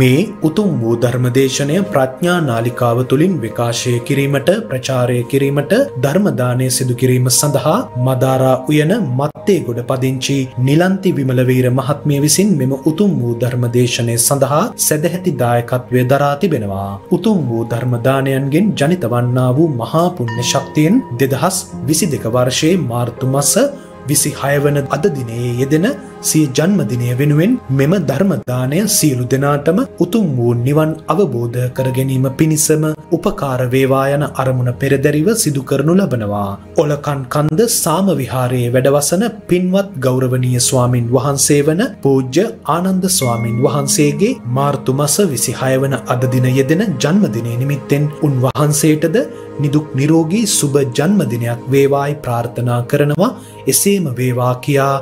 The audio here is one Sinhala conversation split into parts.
මේ උතුම් වූ ධර්මදේශනය ප්‍රඥා නාලිකාව තුළින් විකාශය කිරීමට ප්‍රචාරය කිරීමට ධර්මදානය සිදුකිරීම සඳහා මදාරා උයන මත්තේ ගොඩ පදිංචි නිලන්ති විමලවීර මහත්මිය විසින් මෙම උතුම් වූ ධර්මදේශනය සඳහා සැදැහැති දායකත්වය දරා තිබෙනවා. උතුම් වූ ධර්මදානයන්ගෙන් ජනිතවන්නා වූ මහාපුුණ්‍ය ශක්තියෙන් දෙදහස් විසි දෙක වර්ෂයේ මාර්තුමස විසි හයවන අද දිනයේ යෙදෙන සිය ජන්මදිනය වෙනුවෙන් මෙම ධර්මදානය සියලු දෙනාටම උතුම් වූ නිවන් අවබෝධ කරගැනීම පිණිසම උපකාරවේවායන අරමුණ පෙරදැරිව සිදුකරනු ලබනවා. ඔලකන් කන්ද සාමවිහාරයේ වැඩවසන පින්වත් ගෞරවනීය ස්වාමින් වහන්සේ වන පූජ්‍ය ආනන්ද ස්වාමින් වහන්සේගේ මාර්තුමස විසිහයවන අදදින යෙදෙන ජන්මදිනය නිමිත්තෙන් උන්වහන්සේටද නිදුක් නිරෝගී සුබ ජන්මදිනයක් වේවායි ප්‍රාර්ථනා කරනවා එසේම වේවා කියා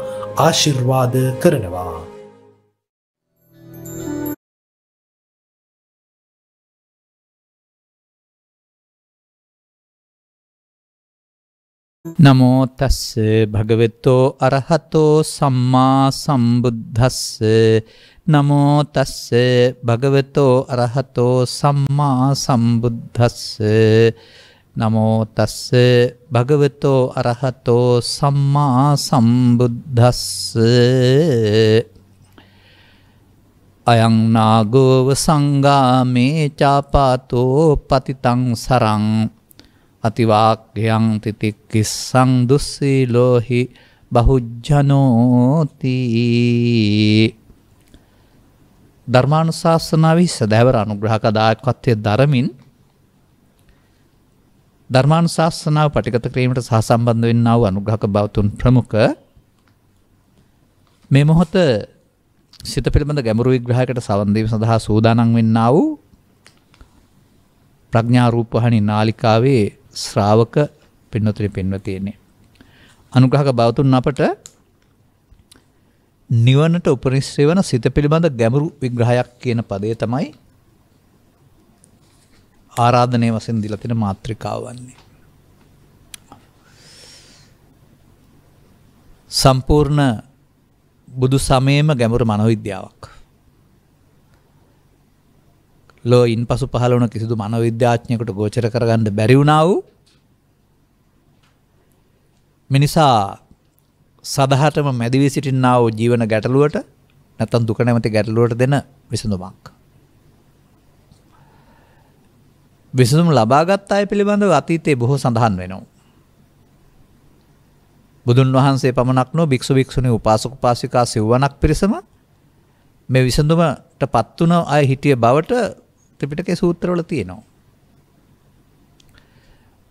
ආශිර්වාද කරනවා. නමෝ තස්ස භගවෙතෝ අරහතෝ සම්මා සම්බුද්ධස්ස නමෝ තස්ස භගවතෝ අරහතෝ සම්මා සම්බුද්ධස්ස නමෝ තස්ස භගවතෝ අරහතෝ සම්මා සම්බුද්ධස්ස අයං නාගෝව සංගාමේ චාපාතෝ පතිතං සරං අතිවාක්‍යයන් තිතික්කිස්සං දුස්සීලෝහි බහුජ්ජනෝති ධර්මානුශාසනාවහි සැදැවර අනුග්‍රහක දායකත්වය දරමින් ධර්මානුශාසනාව පටිගත ක්‍රීමට සහසම්බන්ධ වෙන්නාව අනුග්‍රහක බවතුන් ප්‍රමුඛ මේ මොහොත සිත පිළිබඳ ගැඹුරු විග්‍රහයකට සවන්දීම සඳහා සූදානම් වෙන්නා වූ ප්‍රඥා රූපහණි නාලිකාවේ ශ්‍රාවක පින්නතුරි පෙන්ව තියෙන්නේ. අනුග්‍රහක බවතුන් අපට නිවනට උපනිශ්‍රේ වන සිත පිළිබඳ ගැඹුරු විග්‍රහයක් කියන පදය තමයි ආරාධනය වශයෙන් දීලා තියෙන මාත්‍රිකාව වන්නේ. සම්පූර්ණ බුදු සමයේම ගැඹුරු මනෝවිද්‍යාවක්. ලෝ ඉන් පසු පහලවන කිසිදු මනවිද්‍යාඥයකට ගෝචර කරගන්න බැරිවුණාව මිනිසා සදහටම මැදිවී සිටින්නාව ජීවන ගැටලුවට නැතන් දුක නැමති ගැටලුවට දෙන විසඳුමක්. විසඳුම් ලබාගත් අය පිළිබඳව අතීතයේ බොහෝ සඳහන් වෙනවා. බුදුන් වහන්සේ පමණක් නො භික්ෂු භික්ෂුණි උපාසක උපාසිකා සිව්වණක් පිරිසම මේ විසඳුමට පත් වුණ අය හිටිය බවට ශක්ති පිටකේ සූත්‍රවල තියෙනවා.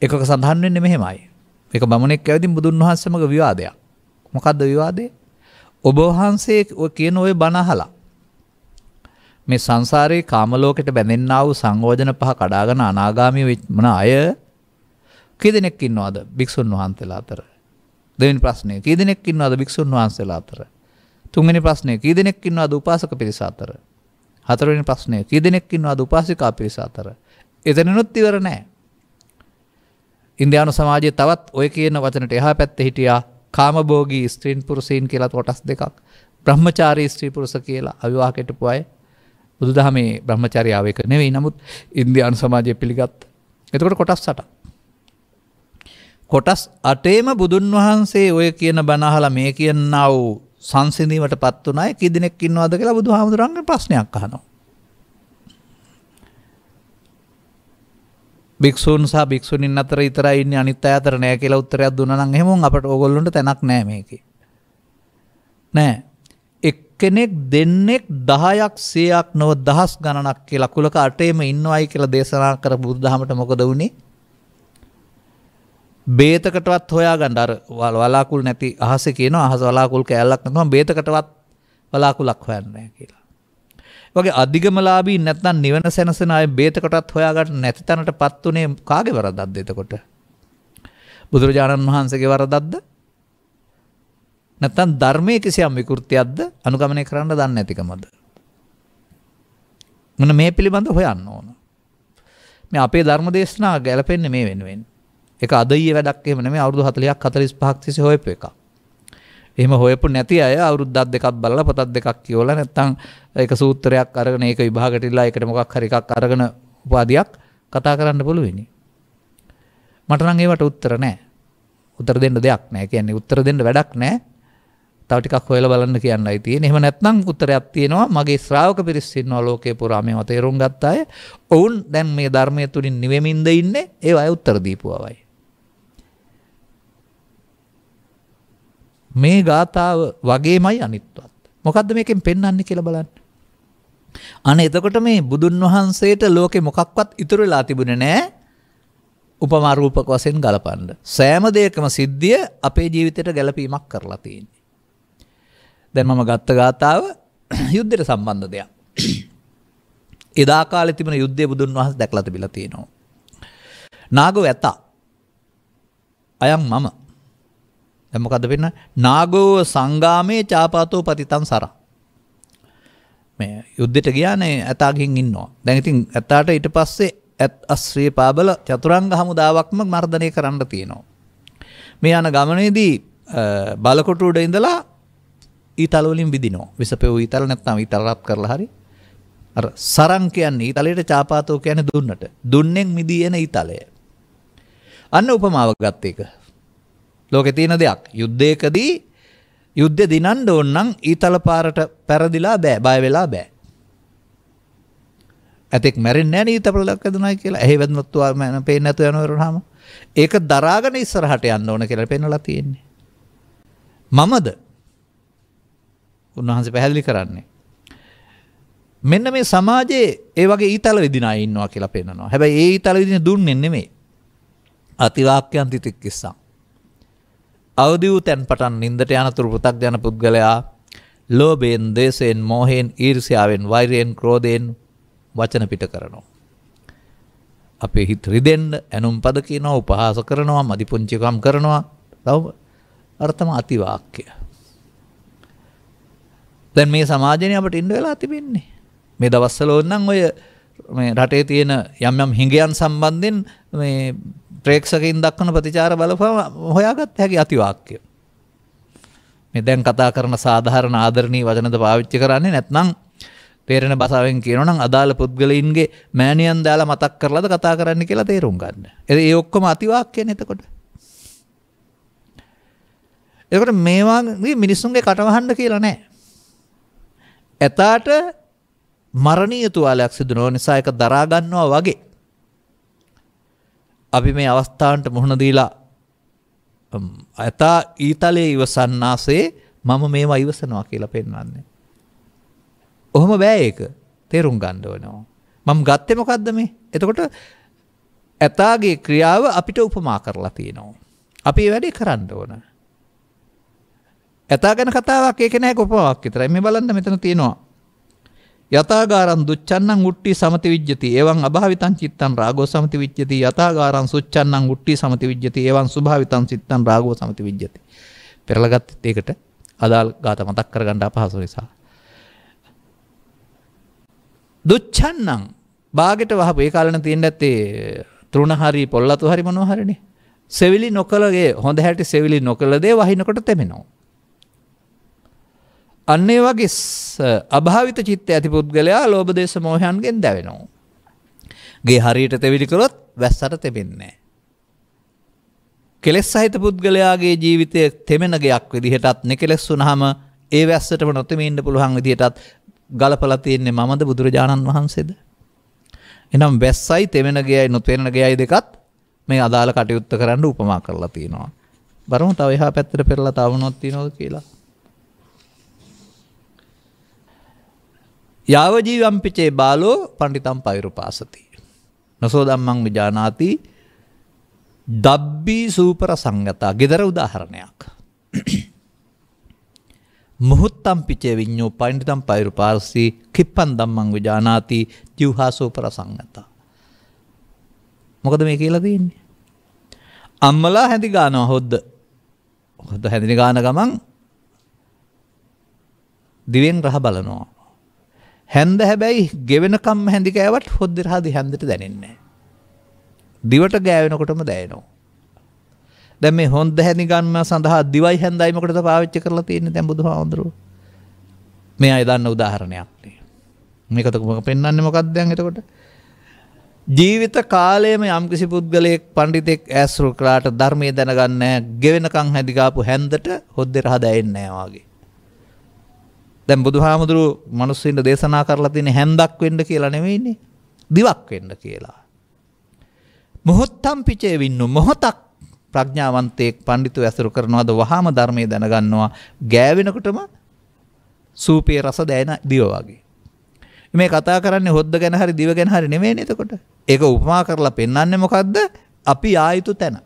එකක සඳහන් වෙන්නේ මෙහෙමයි. මේක බමුණෙක් ඇවිදින් බුදුන් වහන්සේ සමග විවාදයක්. මොකද්ද විවාදේ? ඔබ වහන්සේ ඔය කියන ඔය බණ අහලා මේ සංසාරේ කාමලෝකෙට බැඳෙන්නා වූ සංයෝජන පහ කඩාගෙන අනාගාමී වෙන අය කී දෙනෙක් ඉන්නවද භික්ෂුන් වහන්සේලා අතර? දෙවෙනි ප්‍රශ්නය කී දෙනෙක් ඉන්නවද භික්ෂුන් වහන්සේලා අතර? තුන්වෙනි ප්‍රශ්නය කී දෙනෙක් ඉන්නවද උපාසක පිරිස අතර? හතරවෙනි ප්‍රශ්නය කීදෙනෙක් ඉන්නවාද උපාසිකා පිරිස අතර. එතනනුත් ඉවර නෑ. ඉන්දයානු සමාජය තවත් ඔය කියන වචනට එහා පැත්ත හිටියා කාමබෝගී ස්ත්‍රීන් පුරුසීන් කියලා කොටස් දෙකක් බ්‍රහ්මචාරී ස්ත්‍රීපුරුස කියලා අවිවාහකටපු අය බුදුදහමේ බ්‍රහ්මචාරියාවක නෙවෙයි නමුත් ඉන්දියානු සමාජය පිළිගත් එතකොට කොටස් සට. කොටස් අටේම බුදුන් වහන්සේ ඔය කියන බනහල මේ කියන්නා වූ සංසිඳීමටපත් උනායි කී දිනෙක් ඉන්නවද කියලා බුදුහාමුදුරන්ගෙන් ප්‍රශ්නයක් අහනවා. භික්ෂූන් සහ භික්ෂුණීන් අතර විතරයි ඉන්නේ අනිත් අය අතර නෑ කියලා උත්තරයක් දුන්නා නම් එහෙම අපට ඕගොල්ලොන්ට තැනක් නෑ මේකේ. නෑ. එක්කෙනෙක් දෙන්නෙක් 10ක් 100ක් නොව දහස් ගණනක් කියලා කුලක අටේම ඉන්නවයි කියලා දේශනා කර බුදුදහමට මොකද වුනේ? බේතකටවත් හොයා ගණ්ඩර් වලාකුල් නැති අහස කියන අහස වලාකුල් කෑල්ලක් නතුම බේතකටවත් වලාකුලක් හොයන්නේ කියලා. වගේ අධිගමලාබී නැත්නම් නිවන සැනසෙන අය බේතකටත් හොයාගන්න නැති තැනට පත් උනේ කාගේ වරදක්ද එතකොට? බුදුරජාණන් වහන්සේගේ වරදක්ද? නැත්නම් ධර්මයේ කිසියම් විකෘතියක්ද අනුගමනය කරන්න දන්නේ නැතිකමද? මොන මේ පිළිබඳව හොයන්න ඕන. මේ අපේ ධර්ම දේශනා ගැලපෙන්නේ මේ වෙනුවෙන්. එක අදයේ වැඩක් එහෙම නෙමෙයි අවුරුදු 40ක් 45ක් තිස්සේ හොයපු එකක්. එහෙම හොයපු නැති අය අවුරුද්දක් දෙකක් බලලා පොතක් දෙකක් කියවලා නැත්නම් ඒක සූත්‍රයක් අරගෙන ඒක විභාගට ඉල්ලා ඒකට මොකක් හරි එකක් අරගෙන උපාධියක් කතා කරන්න පුළුවෙනි. මට නම් ඒවට උත්තර නැහැ. උත්තර දෙන්න දෙයක් නැහැ. කියන්නේ උත්තර දෙන්න වැඩක් නැහැ. තව ටිකක් හොයලා බලන්න කියන්නයි තියෙන්නේ. එහෙම නැත්නම් උත්තරයක් තියෙනවා. මගේ ශ්‍රාවක පිරිස් ඉන්නවා ලෝකේ පුරා මේව තේරුම් ගත්ත අය. ඔවුන් දැන් මේ ධර්මයේ තුලින් නිවෙමින්ද ඉන්නේ. ඒව අය උත්තර දීපුවාවයි. මේ ගාථාව වගේමයි අනිත්වත්. මොකද්ද මේකෙන් පෙන්වන්නේ කියලා බලන්න. අනේ එතකොට මේ බුදුන් වහන්සේට ලෝකෙ මොකක්වත් ඉතුරු වෙලා තිබුණේ නැහැ. උපමා රූපක වශයෙන් ගලපන්න. සෑම දෙයකම සිද්ධිය අපේ ජීවිතයට ගැලපීමක් කරලා තියෙන්නේ. දැන් මම ගත්ත ගාතාව යුද්ධයට සම්බන්ධ දෙයක්. එදා කාලේ තිබෙන යුද්ධය බුදුන් වහන්සේ දැකලා තිබිලා තියෙනවා. නාග වැතා. අයම් මම දැන් මොකද්ද වෙන්න? නාගෝ සංගාමේ චාපාතෝ පතිතං සරා. මේ යුද්ධෙට ගියානේ ඇතාගෙන් ඉන්නවා. දැන් ඉතින් ඇතාට ඊට පස්සේ ඇත් අශ්‍රේ පාබල චතුරංග හමුදාවක්ම මර්ධනය කරන්න තියෙනවා. මේ යන ගමනේදී බලකොටු උඩ ඉඳලා ඊතල වලින් විදිනවා. විසපෙව ඊතල නැත්නම් ඊතල රත් කරලා හරි. අර සරං කියන්නේ ඊතලයට චාපාතෝ කියන්නේ දුන්නට. දුන්නෙන් මිදී එන ඊතලය. අන්න උපමාවක් ගත්ත එක. ලෝකේ තියෙන දෙයක්. යුද්ධයකදී යුද්ධ දිනන්න ඕන නම් ඊතල පාරට පැරදිලා බෑ. බය වෙලා බෑ. ඇතෙක් මැරෙන්නේ නැහැ ඊතලක් ඇදුනායි කියලා. එහි වැදුනොත් මම පේන්නේ නැතු යනවරුනහම. ඒක දරාගෙන ඉස්සරහට යන්න ඕන කියලා පෙන්වලා තියෙන්නේ. මමද උන්වහන්සේ පැහැදිලි කරන්නේ. මෙන්න මේ සමාජයේ ඒ වගේ ඊතල විදින අය ඉන්නවා කියලා පෙන්නනවා. හැබැයි ඒ ඊතල විදින දුන්නේ නෙමෙයි. අතිවාක්‍යන්තිතික්කිස්සම්. අවදි වූ තැන් පටන් නින්දට යනතුරු පෘතක් ජන පුද්ගලයා ලෝබයෙන් දේශයෙන් මෝහයෙන් ඊර්සියාවෙන් වෛරයෙන් ක්‍රෝධයෙන් වචන පිට කරනවා. අපේ හිත් රිදෙන්ඩ ඇනුම් පද කියනවා උපහාස කරනවා මදිපුංචිකම් කරනවා ලව් අර්ථම අතිවාක්‍යය. දැන් මේ සමාජනය අපට ඉන්ඩ වෙලා තිබෙන්නේ මේ දවස්සලෝන්නම් ඔය මේ රටේ තියෙන යම් යම් හිඟයන් සම්බන්ධයෙන් මේ ප්‍රේක්ෂකයින් දක්වන ප්‍රතිචාර බලපෑම හොයාගත් හැකි අතිවාක්‍ය. මේ දැන් කතා කරන සාධාරණ ආදරණීය වචනද පාවිච්චි කරන්නේ නැත්නම් තේරෙන භාෂාවෙන් කියනවා නම් අදාළ පුද්ගලයින්ගේ මෑණියන් දාලා මතක් කරලාද කතා කරන්න කියලා තේරුම් ගන්න. ඒ ඔක්කොම අතිවාක්‍යනේ එතකොට. එතකොට මේවා මිනිස්සුන්ගේ කටවහන්න කියලා නැහැ. ඇතාට මරණීය තුවාලයක් සිදු නොවන නිසා ඒක දරා ගන්නවා වගේ. අපි මේ අවස්ථාවන්ට මුහුණ දීලා ඇතා ඊතලයේ ඉවසන්නාසේ මම මේවා ඉවසනවා කියලා පෙන්වන්නේ. ඔහොම බෑ ඒක. තේරුම් ගන්න ඕනවා. මම ගත්තේ මොකද්ද මේ? එතකොට ඇතාගේ ක්‍රියාව අපිට උපමා කරලා තියෙනවා. අපි ඒ වැඩේ කරන්න ඕන. ඇතා ගැන කතාවක් ඒක නෑ උපමාවක් විතරයි. මේ බලන්න මෙතන තියෙනවා. යථාගාරං දුච්චන්නං උට්ටි සමති විජ්ජති එවං අභාවිතං චිත්තං රාගෝ සමති විජ්ජති යථාගාරං සුච්චන්නං උට්ටි සමති විජ්ජති එවං සුභාවිතං චිත්තං රාගෝ සමති විජ්ජති පෙරලගත් ඒකට අදාල් ගාත මතක් කරගන්න අපහසු නිසා දුච්චන්නං බාගෙට වහපු ඒ කාලන තියෙන්න ඇත්තේ තෘණ හරි පොල්ලතු හරි මොනෝ හරිනේ සෙවිලි නොකළගේ හොඳ හැටි සෙවිලි නොකළදේ වහිනකොට තෙමෙනවා අන්න ඒ වගේ අභාවිත චිත්ත ඇති පුද්ගලයා ලෝභ දේශ මොහයන්ගෙන් දැවෙනවා. ගේ හරියට තෙවිලි කරොත් වැස්සට තෙබෙන්නේ කෙලෙස් සහිත පුද්ගලයාගේ ජීවිතය තෙමෙන ගයක් විදිහටත් නෙකෙලෙස් වුනහම ඒ වැස්සටම නොතෙමී ඉන්න පුළුවන් විදිහටත් ගලපලා තියෙන්නේ මමද බුදුරජාණන් වහන්සේද? එනම් වැස්සයි තෙමෙන ගයයි නොතෙමෙන ගයයි දෙකත් මේ අදාළ කටයුත්ත කරන්න උපමා කරලා තියෙනවා. බලමු තව එහා පැත්තට පෙරලා තව මොනවද තියෙනවද කියලා. යාවජීවම්පිචේ බාලෝ පණ්ඩිතම් පෛරුපාසති. නොසෝ දම්මං විජානාති දබ්බී සූපර සංගතා ගෙදර උදාහරණයක්. මුහුත්තම් පිචේ විඤ්ඥෝ පණ්ඩිතම් පෛරුපාර්සී කිප්පන් දම්මං විජානාති ජිවහා සූපර සංගතා. මොකද මේ කියලදන්නේ. අම්මලා හැඳි ගාන හොද්ද හොද හැඳිනි ගාන ගමන් දිවෙන් රහ බලනවා. හැන්ද හැබැයි ගෙවෙනකම් හැඳි කෑවත් හොද්දරහදි හැන්දට දැනෙන්නේ. දිවට ගෑවෙනකොටම දැයනවා. දැ මේ හොන්ද හැනි ගන්න සඳහා දිවයි හැන්දයිමකට පාවිච්ච කරලා තියන්නේ දැබුදු හාන්දුරු මේ අයදන්න උදාහරණයක්නේ මේකතකම පෙන්න්න මොකක්දයන් එතකොට ජීවිත කාලයම යම්කිසි පුද්ගලයෙක් පණ්ඩිතෙක් ඇස්රු කරාට ධර්මය දැනගන්න ගෙවෙනකං හැදිකාපු හැන්දට හොද්දෙර හදැන්නෑවාගේ දැන් බුදුහාමුදුරු මිනිස්සුන්ට දේශනා කරලා තියෙන හැන්දක් වෙන්න කියලා නෙවෙයිනේ දිවක් වෙන්න කියලා. මොහොත්තම් පිචේ වින්නු මොහොතක් ප්‍රඥාවන්තයෙක් පඬිතු ඇසුරු කරනවාද වහාම ධර්මයේ දැනගන්නවා ගෑවෙනකොටම සූපේ රස දැනෙන දිව වගේ. මේ කතා කරන්නේ හොද්ද ගැන හරි දිව ගැන හරි නෙවෙයිනේ එතකොට. ඒක උපමා කරලා පෙන්වන්නේ මොකද්ද? අපි ආයුතු තැන.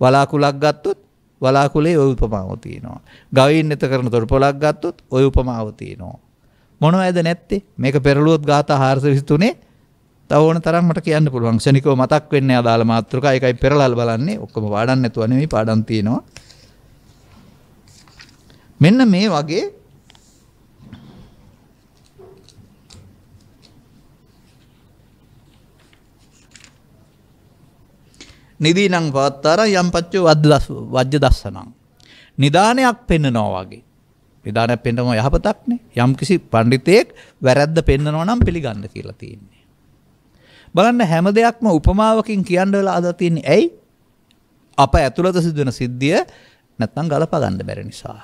වලාකුලක් ගත්තොත් වලාකුලේ ඔය උපමාව තියෙනවා. ගවයින් නැත කරන තොරපොලක් ගත්තොත් ඔය උපමාව තියෙනවා. මොනවද නැත්තේ? මේක පෙරළුවොත් ગાථා 423 තව ඕන තරම් මට කියන්න පුළුවන්. ක්ෂණිකව මතක් වෙන්නේ අදාළ මාතෘකා. ඒකයි පෙරලල් බලන්නේ. ඔක්කොම පාඩම් නැතුව නෙමෙයි පාඩම් තියෙනවා. මෙන්න මේ වගේ නිදීනං පවත්තර යම්පච්චෝ වජ්‍ය දස්සනම්. නිධානයක් පෙන්නනෝ වගේ. නිධානයක් පෙන්ටම යහපතක්නේ යම් කිසි පණ්ඩිතයෙක් වැරැද්ද පෙන්න්නනෝ නම් පිළිගන්න කියලා තියන්නේ. බලන්න හැම දෙයක්ම උපමාවකින් කියන්නවල අදතින් ඇයි අප ඇතුළත සිදුවන සිද්ධිය නැත්තං ගලපගන්න බැරි නිසා.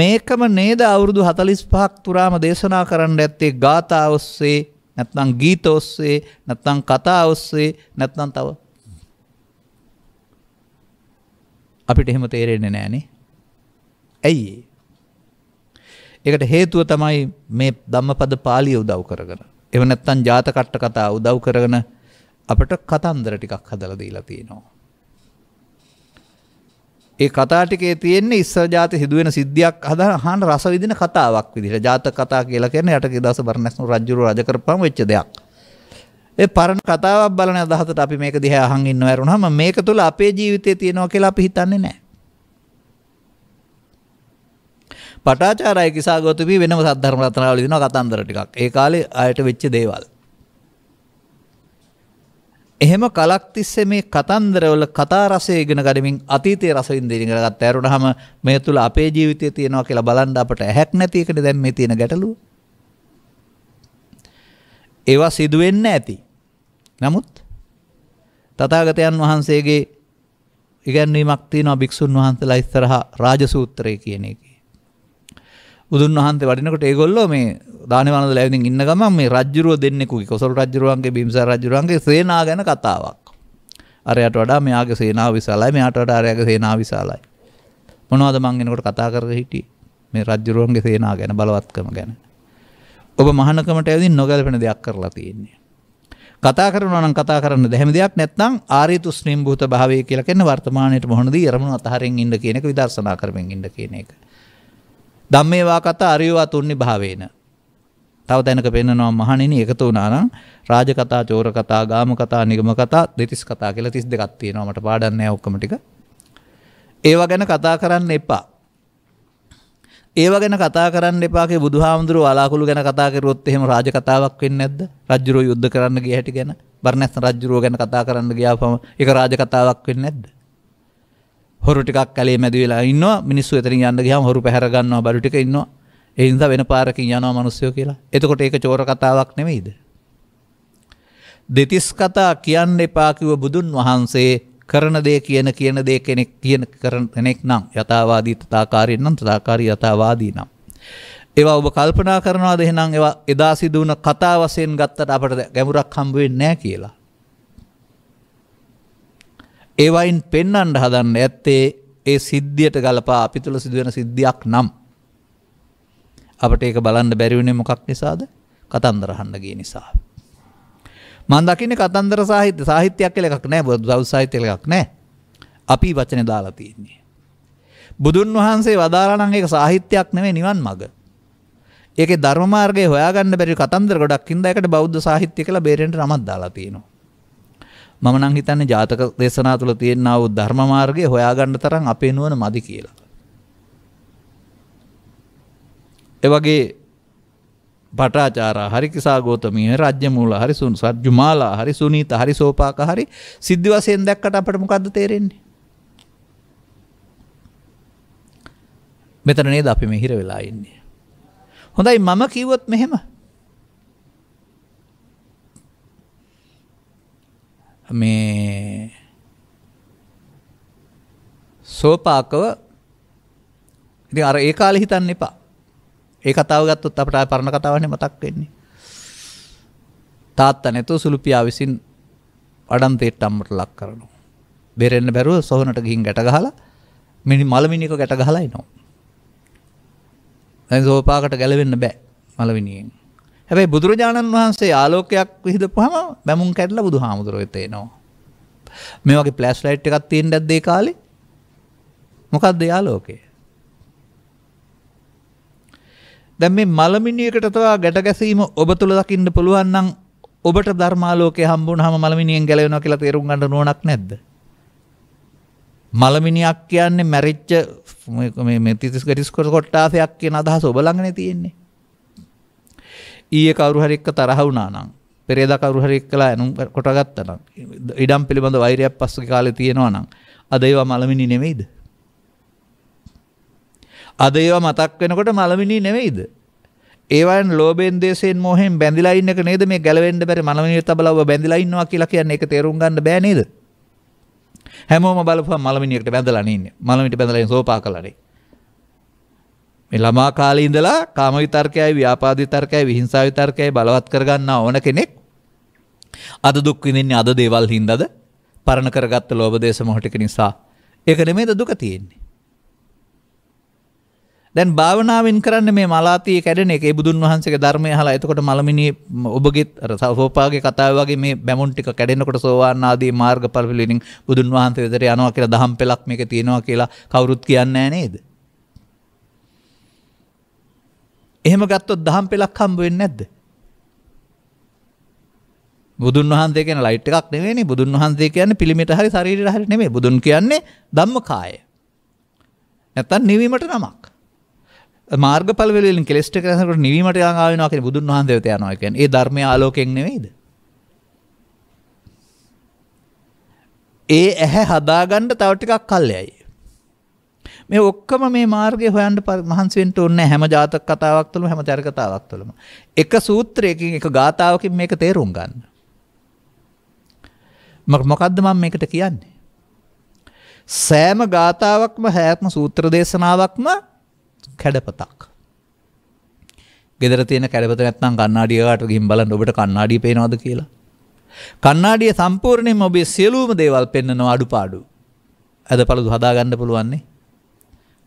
මේකම නේද අවුරුදු හතලිස් පහක් තුරාම දේශනා කරන්න ඇත්තේ ගාථාවස්සේ නැත්නම් ගීත ඔස්සේ නැත්නම් කතා ඔස්සේ නැත්නම් තව අපිට එහෙම තේරෙන්නේ නෑනේ. ඇයි ඒ? ඒකට හේතුව තමයි මේ ධම්මපද පාලිය උදව් කරගෙන. එව නැත්තම් ජාතකට්ට කතා උදව් කරගෙන අපට කතන්දර ටිකක් හදලා දීලා තියෙනවා. ඒ කතා ටිකේ තියෙන ඉස්සර ජාති සිදුවෙන සිද්ධියක් හදා අහන්න රස විඳින කතාවක් විදිහට ජාතක කතා කියලා කියන්නේ යටකේ දවස බරණැස්නු රජුරු රජ කරපම් වෙච්ච දෙයක්. ඒ පරණ කතාවක් බලන අදහසට අපි මේක දිහා අහන් ඉන්නව වරුණාම මේක තුල අපේ ජීවිතේ තියෙනවා කියලා අපි හිතන්නේ නැහැ. පටාචාරය කිසාගෝතුබී වෙනම සද්ධර්ම රත්නාවල දිනවා කතන්දර ටිකක්. ඒ කාලේ ආයට වෙච්ච දේවල්. එහෙම කලක් තිස්සේ මේ කතන්දරවල කතා රසය ඉගෙන ගනිමින් අතීතයේ රසවින්ද ඉගෙන ගත්ත ඇරුණාම මේ තුල අපේ ජීවිතයේ තියෙනවා කියලා බලන් අපට ඇහක් නැති එකනේ දැන් මේ තියෙන ගැටලුව. ඒවා සිදු වෙන්නේ නැති. නමුත් තථාගතයන් වහන්සේගේ ඉගැන්වීමක් තියෙනවා භික්ෂුන් වහන්සේලා ඉස්සරහා රාජසූත්‍රය කියන එක. බුදුන් වහන්සේ වඩිනකොට ඒගොල්ලෝ මේ දානවනද ලැබෙනින් ඉන්න ගමන් මේ රජ්ජුරුව දෙන්නෙකුගේ කොසල් රජ්ජුරුවන්ගේ බිම්සාර රජ්ජුරුවන්ගේ සේනා ගැන කතාවක්. අරයට වඩා මෙයාගේ සේනාව විශාලයි මෙයාට වඩා අරයාගේ සේනාව විශාලයි. මොනවද මං එනකොට කතා කරගෙන හිටියේ? මේ රජ්ජුරුවන්ගේ සේනා ගැන බලවත්කම ගැන. ඔබ මහානකමට ඇවිදින් නොගැලපෙන දෙයක් කරලා තියෙන්නේ. කතා කරනවා නම් කතා කරන්න දෙහැම දෙයක් නැත්නම් ආර්ය තුෂ්ණීම් භූත භාවය කියලා කියන්නේ වර්තමානයේ මොහොනදී අරමුණු අතහරින් ඉන්න කියන එක විදර්ශනා කරමින් ඉන්න කියන එක. ධම්මේවා කතා අරියවා තුන්නි භාවේන. තව තැනක පෙන්නනවා මහණෙනි එකතු වුණා නම් රාජ කතා, චෝර කතා, ගාම කතා, නිගම කතා, දෙතිස් කතා කියලා 32ක් තියෙනවා. මට පාඩම් නැහැ ඔක්කොම ටික. ඒවා ගැන කතා කරන්න එපා. ඒවා ගැන කතා කරන්න එපාගේ බුදුහාමුදුරුවෝ අලාකුළු ගැන කතා කරුවොත් එහෙම රාජ කතාවක් වෙන්නේ නැද්ද? රජුරෝ යුද්ධ කරන්න ගිය හැටි ගැන, බර්ණැස් රජුරෝ ගැන කතා කරන්න ගියාපම ඒක රාජ කතාවක් වෙන්නේ නැද්ද? හොරු ටිකක් කලේ මැදි වෙලා ඉන්නවා මිනිස්සු එතරින් යන්න ගියාම හොරු පැහැර ගන්නවා බඩු ටික ඉන්නවා ඒ හින්දා වෙන පාරකින් යනවා මිනිස්සුયો කියලා. එතකොට ඒක චෝර කතාවක් නෙමෙයිද? දෙතිස් කතා කියන්න එපා කිව්ව බුදුන් වහන්සේ කරන දේ කියන කියන දේ කෙනෙක් කියන කරන කෙනෙක් නම් යථාවාදී තථාකාරීන් නම් තථාකාරී යථාවාදී නම් ඒවා ඔබ කල්පනා කරනවාද එහෙනම් ඒවා එදා සිදු වුණ කතා වශයෙන් ගත්තට අපට ගැඹුරක් හම්බ වෙන්නේ නැහැ කියලා. ඒවයින් පෙන්නන්ට හදන්න ඇත්තේ ඒ සිද්ධියට ගලපා අපි තුළ සිදුවෙන සිද්ධියක් නම්. අපට ඒක බලන්න බැරිවුණේ මොකක් නිසාද කතන්දර හන්නගේ නිසා. මන්දකින කතන්දර සාහිත්‍ය සාහිත්‍යයක් කල එකක් නෑ බොදු දවසාහිතලයක් නෑ අපි වචන දාලා තියන්නේ. බුදුන් වහන්සේ වදාලානං ඒක සාහිත්‍යයක් නෙවේ නිවන් මග. ඒක ධර්මාර්ගය හොයාගන්න බැරි කතන්දර ගොඩක් ඉද එකට බෞද්ධ සාහිත්‍ය කළ බේරෙන්ට රමත් දාලා තියෙනවා. මම නම් හිතන්නේ ජාතක දේශනා තුළ තියෙනා වූ ධර්ම මාර්ගය හොයාගන්න තරම් අපේ නුවණ මදි කියලා. ඒ වගේ භටාචාරා හරි කිසා ගෝතමී රාජ්‍ය මූල හරි සුන් සජ්ජුමාලා හරි සුනීත හරි සෝපාක හරි සිද්ධි වශයෙන් දැක්කට අපිට මොකද්ද තේරෙන්නේ? මෙතන නේද අපි මෙහිර වෙලා ඉන්නේ. හොඳයි මම කිව්වොත් මෙහෙම මේ සෝපාකව ඉතින් අර ඒ කාලේ හිතන්න එපා. ඒ කතාව ගත්තොත් අපට ආය පරණ කතාවනේ මතක් වෙන්නේ. තාත්තා නැතුව සුළු පියා විසින් අඩම් තෙට්ටම්මට ලක් කරනවා. බෙරෙන්න බැරුව සොහනට ගිහින් ගැට ගහලා මිනි මලමිනික ගැට ගහලා එනවා. දැන් සෝපාකට ගැලවෙන්න බෑ මලවිනියෙන්. හැබැයි බුදුරජාණන් වහන්සේ ආලෝකයක් විහිදපුහම බැමුම් කැඩලා බුදු හාමුදුරුවතේනවා. මේ වගේ ප්ලස් ලයිට් එකක් තියෙන් ඇද්දේ කාලි මොකක්ද යාලෝකය. දැ මේ මළමිනිියකටතවා ගැට ගැසීම ඔබ තුළ දකින්න පුළුවන්නම් ඔබට ධර්මාලෝක හම්බුන් හම මළමිනියෙන් ගැලවෙන කියලා තේරුම් ගන්න නොනක් නැද්ද. මළමිනියක් කියන්නේ මැරිච්ච තිස් ගටිස්කොට කොට්ටාසයක් කියන අදහස ඔබලඟන තියෙන්නේ ඊය කවරුහරි එක්ක තරහ වුණා නම් පෙරේද කවරුහරි එක්කලා ඇනුම් කොටගත්ත නම් ඉඩම් පිළිබඳ වෛරයක් පස්සක කාලේ තියෙනවා නම් අද ඒවා මලමිනි නෙමෙයිද? අද ඒවා මතක් වෙනකොට මලමිනි නෙමෙයිද? ඒවන් ලෝබෙන් දේශයෙන් මොහෙන් බැඳිලා ඉන්න එක නේද මේ ගැලවෙන්න බැරි මලමිනිය තබලා ඔබ බැඳිලා ඉන්නවා කියලා කියන්නේ ඒක තේරුම් ගන්න බෑ නේද? හැමෝම බලපුවා මලමිනියකට බැඳලා නින්නේ. මලමිනියට බැඳලා ඉන්න සෝපා කළානේ. මේ ළමා කාලේ ඉඳලා කාම විතර්කයයි ව්‍යාපාද විතර්කයයි විහිංසාව විතර්කයයි බලවත් කරගන්න ඕන කෙනෙක් අද දුක් විඳින්නේ අද දේවල් හින්දාද පරණ කරගත්ත ලෝභ දේශ මොහ ටික නිසා ඒක නෙමෙයිද දුක තියෙන්නේ දැන් භාවනාවෙන් කරන්න මේ මලාතිය කැඩෙන එක බුදුන් වහන්සේගේ ධර්මය අහලා එතකොට මලමිනී ඔබගේ අර සෝපාගේ කතාව වගේ මේ බැමුන් ටික කැඩෙනකොට සෝවාන් ආදී මාර්ගඵල පිළිබඳින් බුදුන් වහන්සේ වෙතට යනවා කියලා දහම් පෙළක් මේක තියෙනවා කියලා කවුරුත් කියන්නේ නැහැ නේද එහෙම ගත්තොත් දහම් පෙලක් හම්බ වෙන්නේ නැද්ද? බුදුන් වහන්සේ කියන ලයිට් එකක් නෙවෙයිනේ. බුදුන් වහන්සේ කියන්නේ පිළිමයට හරි ශරීරයට හරි නෙමෙයි. බුදුන් කියන්නේ ධම්මකාය. නැත්තම් නිවීමට නමක්. මාර්ගඵල වලින් කෙලස් ටික නැසකට නිවීමට යන ආව වෙනවා කියන්නේ බුදුන් වහන්සේ වෙත යනවා කියන්නේ. ඒ ධර්මයේ ආලෝකයෙන් නෙවෙයිද? ඒ ඇහැ හදාගන්න තව ටිකක් කල්යයි. මේ ඔක්කොම මේ මාර්ගය හොයන්න මහන්සි වෙන්න ඕනේ හැම ජාතක කතාවක් තුළම හැම චරිත කතාවක් තුළම. එක සූත්‍රයකින් එක ගාතාවකින් මේක තේරුම් ගන්න. මොකද්ද මම මේකට කියන්නේ? සෑම ගාතාවක්ම හැම සූත්‍ර දේශනාවක්ම කැඩපතක්. ගෙදර තියෙන කැඩපත නැත්නම් කණ්ණාඩියකට ගිහින් බලන්න ඔබට කණ්ණාඩිය පේනවද කියලා. කණ්ණාඩිය සම්පූර්ණයෙන්ම ඔබේ සියලුම දේවල් පෙන්වනවා අඩුපාඩු. අදපළු හදාගන්න පුළුවන් නේ.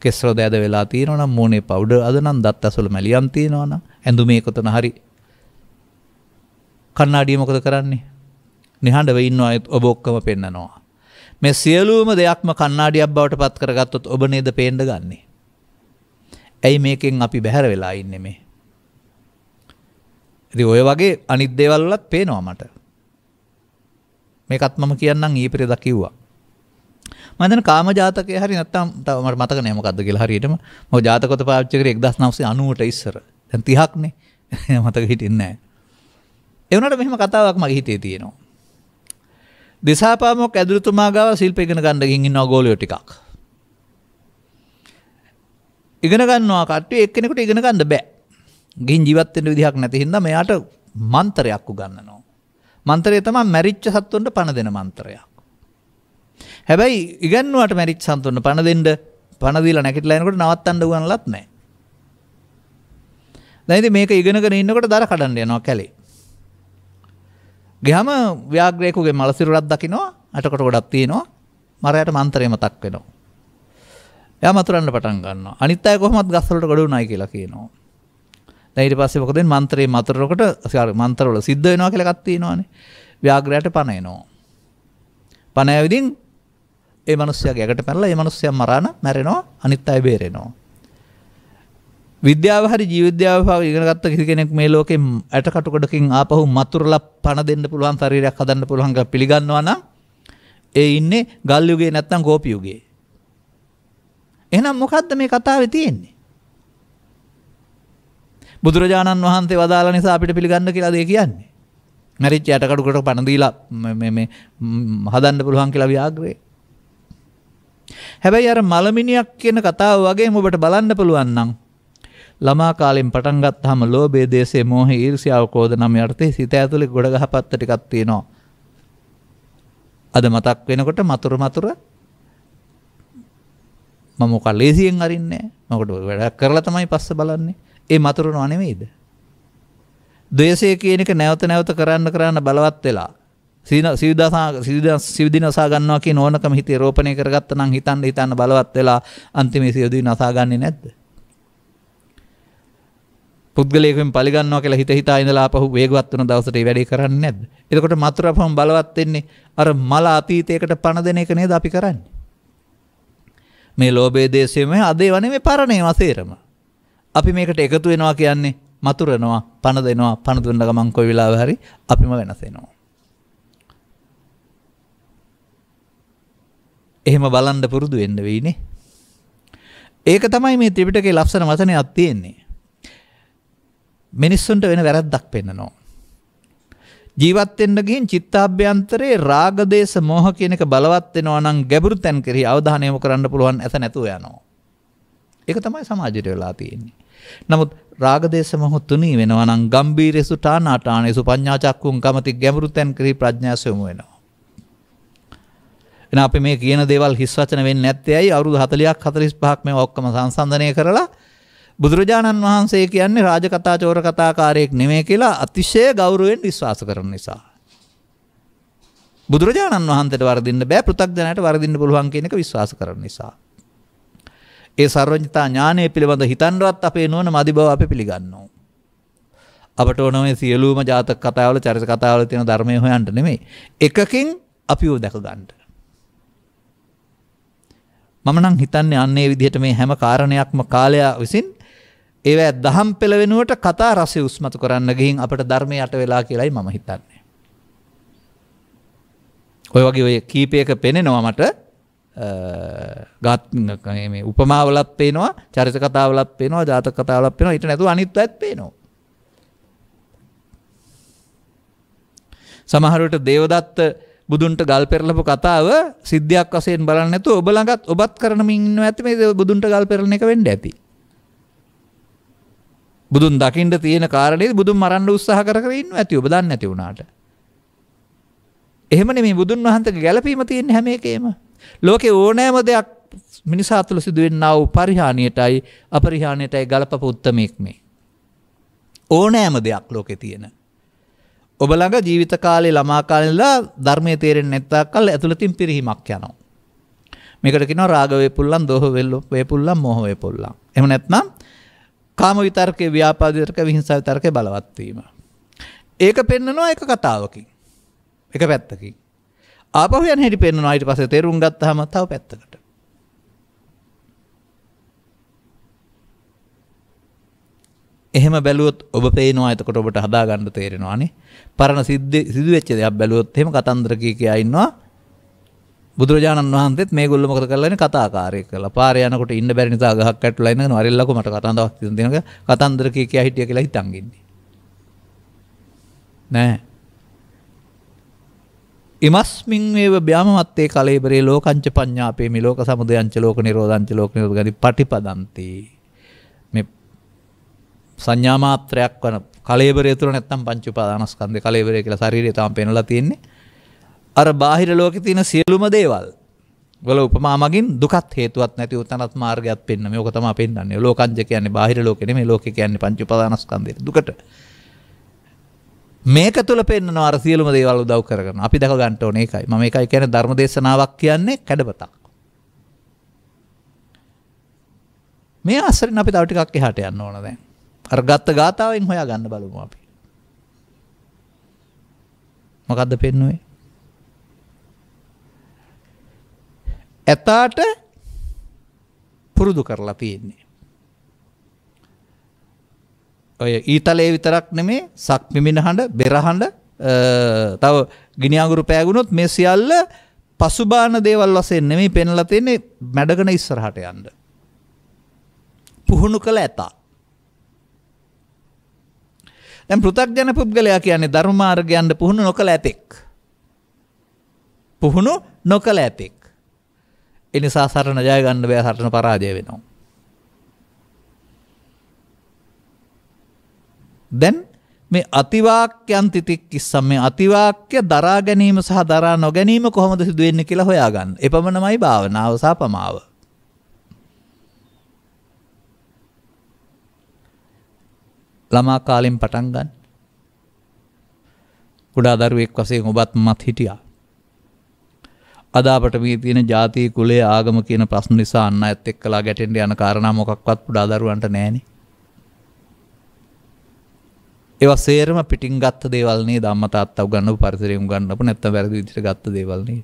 කෙස්රෝ දෑද වෙලා තියෙනවනම් මූණේ පවුඩර් අද නම් දත් ඇසවල මැලියම් තියෙනවනම් ඇඳුමේ කොතන හරි කන්නාඩිය මොකද කරන්නේ නිහඬව ඉන්න අයත් ඔබ ඔක්කොම පෙන්නනවා මේ සියලුම දෙයක්ම කන්නාඩියක් බවට පත් කරගත්තොත් ඔබ නේද පේන්න ගන්නේ ඇයි මේකෙන් අපි බැහැර වෙලා ඉන්නේ මේ ඉතින් ඔය වගේ අනිත් දේවල් වලත් පේනවා මට මේකත් මම කියන්නම් ඊපෙරේදා කිව්වා මතන කාම ජාතකය හරි නැත්තම් තවමට මතක නෑමකක්ද කියලා හරියටම ම ජාතකොත පාච්චකර එක්දස් නවසේ අනුවට ඉස්සර තිහක්නේ මතක හිටින්නෑ. එවනට මෙහම කතාවක් මගේ හිතේ තියෙනවා. දෙසාපාමොක් ඇදුරතුමාගාව සිල්පයගෙන ගණඩගින් ඉන්න ගෝලයෝ ටිකක්. ඉගෙන ගන්නවා කට්ටේ එක්කෙනෙකුට ඉගෙන ගන්න බෑ ගින් ජීවත්තෙන් විදිහක් නැතිහින්ද මෙයාට මන්තරයක් වු ගන්නනවා. මන්තරය තමා මැරිච්ච සත්වන්ට පණ දෙන මන්තරයක්. හැබැයි ඉගන්නුවට මැරිච් සන්තුන්න පණ දෙෙන්ඩ පණදීල නැකටලයනකට නවත්තන්න ගුවන්ලත් නෑ. දැයිති මේක ඉගෙනගෙන ඉන්නකට දර කඩන්ඩය නො කැලේ. ගෙහම ව්‍යාග්‍රයකුගේ මලසිරුරත් දකිනවා අටකොට ගොඩක් තියෙනවා මරයට මන්තරයම තක් වෙනවා. ය මතුරන්න පටන් ගන්න අනිත්තය කොහමත් ගස්සලට ගොඩු නයි කියලා කියනවා. දැයිට පස්සෙකොද මන්ත්‍රයේ මතරකට මන්තරවල සිද්ධ වෙනවා කලගත්තිනවානේ ව්‍යාග්‍රයට පණයනවා. පනයවිදිින් ඒ මනුස්සයා ගැකට පැනලා ඒ මනුස්සයා මරාන මැරෙනවා අනිත් අය බේරෙනවා. විද්‍යාව හරි ජීව විද්‍යාව ඉගෙනගත්ත කිසි කෙනෙක් මේ ලෝකේ ඇටකටුකඩකින් ආපහු මතුරුලා පණ දෙන්න පුළුවන් ශරීරයක් හදන්න පුළුවන් කියලා පිළිගන්නවා නම් ඒ ඉන්නේ ගල් යුගයේ නැත්නම් ගෝපි යුගයේ. එහෙනම් මොකද්ද මේ කතාවේ තියෙන්නේ? බුදුරජාණන් වහන්සේ වදාළ නිසා අපිට පිළිගන්න කියලාද ඒ කියන්නේ? මැරිච්ච ඇටකඩුකට පණ දීලා මේ මේ හදන්න පුළුවන් කියලා ව්‍යාග්‍රේ. හැබැයි අර මලමිනියක් කියන කතාව වගේම ඔබට බලන්න පුළුවන් නම් ළමා කාලෙන් පටන් ගත්තාම ලෝභය, දේශය, මෝහය, ඊර්ෂ්‍යාව, ක්‍රෝධ නම් යටතේ සිත ඇතුලේ ගොඩ ගහපත්ත ටිකක් තියෙනවා. අද මතක් වෙනකොට මතුරු මතුරු මම මොකක් ලේසියෙන් අරින්නේ මොකට වැඩක් කරලා තමයි පස්ස බලන්නේ. ඒ මතුරුනව නෙමෙයිද? ද්වේෂය කියන එක නැවත නැවත කරන්න කරන්න බලවත් වෙලා සිවිදි නසා ගන්නවා කිය ඕනකම හිතේ රෝපණය කරගත්ත නම් හිතන්න හිතන්න බලවත් වෙලා අන්තිමේ සියදී නසාගන්නේ නැද්ද. පුද්ගලයකෙන් පලිගන්නවා කියලා හිත හිතා ඉඳලා පහු වේගවත් වන දවසට වැඩි කරන්නේ නැද්ද. එතකොට මතුරපම බලවත් වෙන්නේ අර මල අතීතයකට පණ දෙන එක නේද අපි කරන්නේ. මේ ලෝභයේ දේශයම අදේ වනේ මේ පරණේ වසේරම. අපි මේකට එකතු වෙනවා කියන්නේ මතුරනවා පණ දෙනවා පණ දුන්න ගමන් කොයි වෙලාවෙ හරි අපිම වෙනස් වෙනවා. එහෙම බලන්ඩ පුරුදු එන්න වෙයිනේ. ඒක තමයි මේ ත්‍රිපිටකේ ලස්සන වචනය අත්තියෙන්නේ. මිනිස්සුන්ට වෙන වැරද්දක් පෙන්න්නනවා. ජීවත්තෙන්ට ගින් චිත්තාභ්‍යන්තරේ රාගදේශ මෝහ කියනක බලවත්වෙනවා නම් ගැබුරු තැන් කෙරෙහි අවධානයම කරන්න පුළුවන් ඇත නැතුව යනවා. ඒක තමයි සමාජයට වෙලා තියෙන්නේ. නමුත් රාගදේශ මොහ තුනී වෙනවා නම් ගම්බීරෙසු ටානාටානෙසු පඤ්ඤාචක්කුම් කමති ගැඹුරු තැන් කෙරෙහි ප්‍රඥාසයම වෙනවා. එහෙනම් අපි මේ කියන දේවල් හිස් වචන වෙන්නේ නැත්තේ ඇයි? අවුරුදු 40ක් 45ක් මේ ඔක්කොම සංසන්දනය කරලා බුදුරජාණන් වහන්සේ කියන්නේ රාජකතා චෝර කතාකාරයෙක් නෙමෙයි කියලා අතිශය ගෞරවයෙන් විශ්වාස කරන නිසා. බුදුරජාණන් වහන්සේට වරදින්න බෑ පෘථග්ජනයට වරදින්න පුළුවන් කියන එක විශ්වාස කරන නිසා. ඒ සර්වඥතා ඥානය පිළිබඳ හිතන්වත් අපේ නුවණ මදි බව අපි පිළිගන්නවා. අපට ඕන මේ සියලුම ජාතක කතාවල චරිත කතාවල තියෙන ධර්මය හොයන්න නෙමෙයි. එකකින් අපිව දැක ගන්නට. මම නම් හිතන්නේ අන්නේ විදිහට මේ හැම කාරණයක්ම කාලයා විසින් ඒවැ දහම් පෙළ වෙනුවට කතා රසය උස්මතු කරන්න ගිහින් අපට ධර්මය යට වෙලා කියලයි මම හිතන්නේ. ඔය වගේ ඔය කීපයක පෙනෙනවා මට ගත් උපමාවලත් පේනවා චරිත කතාවලත් පේනවා ජාත කතාවලත් පෙනවා ඉට නැතු අනිත් ඇත් පේනවා. සමහරුවට දේවදත්ත බුදුන්ට ගල් පෙරලපු කතාව සිද්ධයක් වසයෙන් බලන්න ඇතු ඔබලඟත් ඔබත් කරනමින් ඇති මේ බුදුන්ට ගල් පෙරණ එක වෙන්ඩ ඇති. බුදුන් දකිින්ට තියෙන කාරණේ බුදුන් මරන්න උත්සාහ කරන්න ඇති ඔබදන්න ඇති වුණාට. එහෙම මේ බුදුන් වහන්සක ගැලපීම තියෙන් හැම එකේම. ලෝකෙ ඕනෑම දෙයක් මිනිසා තුළ සිදුවෙන්නාව පරිහානියටයි අපරිහානයටයි ගලපපු උත්තමයෙක් මේ. ඕනෑම දෙයක් ලෝකෙ තියෙන. ඔබළඟ ජීවිත කාලේ ළමා කාලෙලා ධර්මයේ තේරෙන්නේ නැත්තකල් ඇතුළතින් පිරිහීමක් යනවා. මේකට කියනවා රාග වේපුල්ලම්, දෝහ වේපුල්ලම්, මෝහ වේපුල්ලම්. එහෙම නැත්නම් කාම විතර්කේ, ව්‍යාපාද විතර්කේ, විහිංසාව විතර්කේ බලවත් වීම. ඒක පෙන්නනවා එක කතාවකින්. එක පැත්තකින්. ආපහු යන හැටි පෙන්නනවා ඊට පස්සේ තේරුම් ගත්තාම තව පැත්තකට. එහෙම බැලුවොත් ඔබ පේනවා එතකොට ඔබට හදාගන්න තේරෙනවානේ. පරණ සිද්ධ සිදුවෙච්ච දෙයක් බැලුවොත් එහෙම කතන්දරකී කියා ඉන්නවා. බුදුරජාණන් වහන්සේත් මේගොල්ලෝ මොකද කරලා ඉන්නේ කතාකාරයෙක් කළා. පාරේ යනකොට ඉන්න බැරි නිසා ගහක් ඇටුලා ඉන්නගෙන අරෙල්ලකෝ මට කතන්දරක් තියෙන දෙනක කතන්දරකී කියා හිටිය කියලා හිතන් ඉන්නේ. නෑ. ඉමස්මින් වේව බ්‍යාමමත්තේ කලේබරේ ලෝකංච පඤ්ඤාපේ මිලෝක සමුදයංච ලෝක නිරෝධංච ලෝක නිරෝධගති පටිපදන්ති සංඥාමාත්‍රයක් වන කලේබරය තුර නැත්තම් පංචුපාදානස්කන්ද කලේබරය කියලා ශරීරය තම පෙනලා තියෙන්නේ අර බාහිර ලෝකෙ තියෙන සියලුම දේවල් වල උපමා මගින් දුකත් හේතුවත් නැති උතනත් මාර්ගයත් පෙන්වන්නේ. ඕක තමයි පෙන්වන්නේ. ලෝකංජ කියන්නේ බාහිර ලෝකෙ නෙමෙයි. ලෝකෙ කියන්නේ පංච උපාදානස්කන්ධයේ දුකට. මේක තුල පෙන්වනවා අර සියලුම දේවල් උදව් කරගෙන. අපි දැක ගන්න ඕනේ ඒකයි. මම ඒකයි කියන්නේ ධර්මදේශනාවක් කියන්නේ කැඩපතක්. මේ අසරින් අපි තව ටිකක් එහාට යන්න ඕන දැන්. අර ගත්ත ගාථාවෙන් හොයා ගන්න බලමු අපි. මොකද්ද පෙන්වුවේ? ඇතාට පුරුදු කරලා තියෙන්නේ. ඔය ඊතලේ විතරක් නෙමේ සක් පිමිණහඬ බෙරහඬ තව ගිනිඅඟුරු පෑගුණොත් මේ සියල්ල පසුබාන දේවල් වශයෙන් නෙමෙයි පෙන්ලා තියෙන්නේ මැඩගෙන ඉස්සරහට යන්න. පුහුණු කළ ඇතා. දැන් පෘථග්ජන පුද්ගලයා කියන්නේ ධර්මාර්ගයන්ට පුහුණු නොකළ ඇතෙක්. පුහුණු නොකළ ඇතෙක්. එනිසා සරණ ජය ගන්න බෑ සරණ පරාජය වෙනවා. දැන් මේ අතිවාක්‍යයන් තිතික් ඉස්සම් මේ අතිවාක්‍ය දරා ගැනීම සහ දරා නොගැනීම කොහොමද සිදුවෙන්නේ කියලා හොයාගන්න. එපමණමයි භාවනාව සහ පමාව. ළමා කාලෙන් පටන් ගන්න. කුඩා දරුවෙක් වසේ ඔබත් මත් හිටියා. අදාපට මේ තියෙන ජාතිය කුලේ ආගම කියන ප්‍රශ්න නිසා අන්න ඇත් එක්කලා ගැටෙන්ට යන කාරණා මොකක්වත් පුඩා දරුවන්ට නෑනේ. ඒවා සේරම පිටින් ගත්ත දේවල්න්නේ දම්ම තාත්තව ගන්න පරිසරයම් ගන්නපු නැත්ත වැරදි විදිට ගත්ත දේවල්න්නේ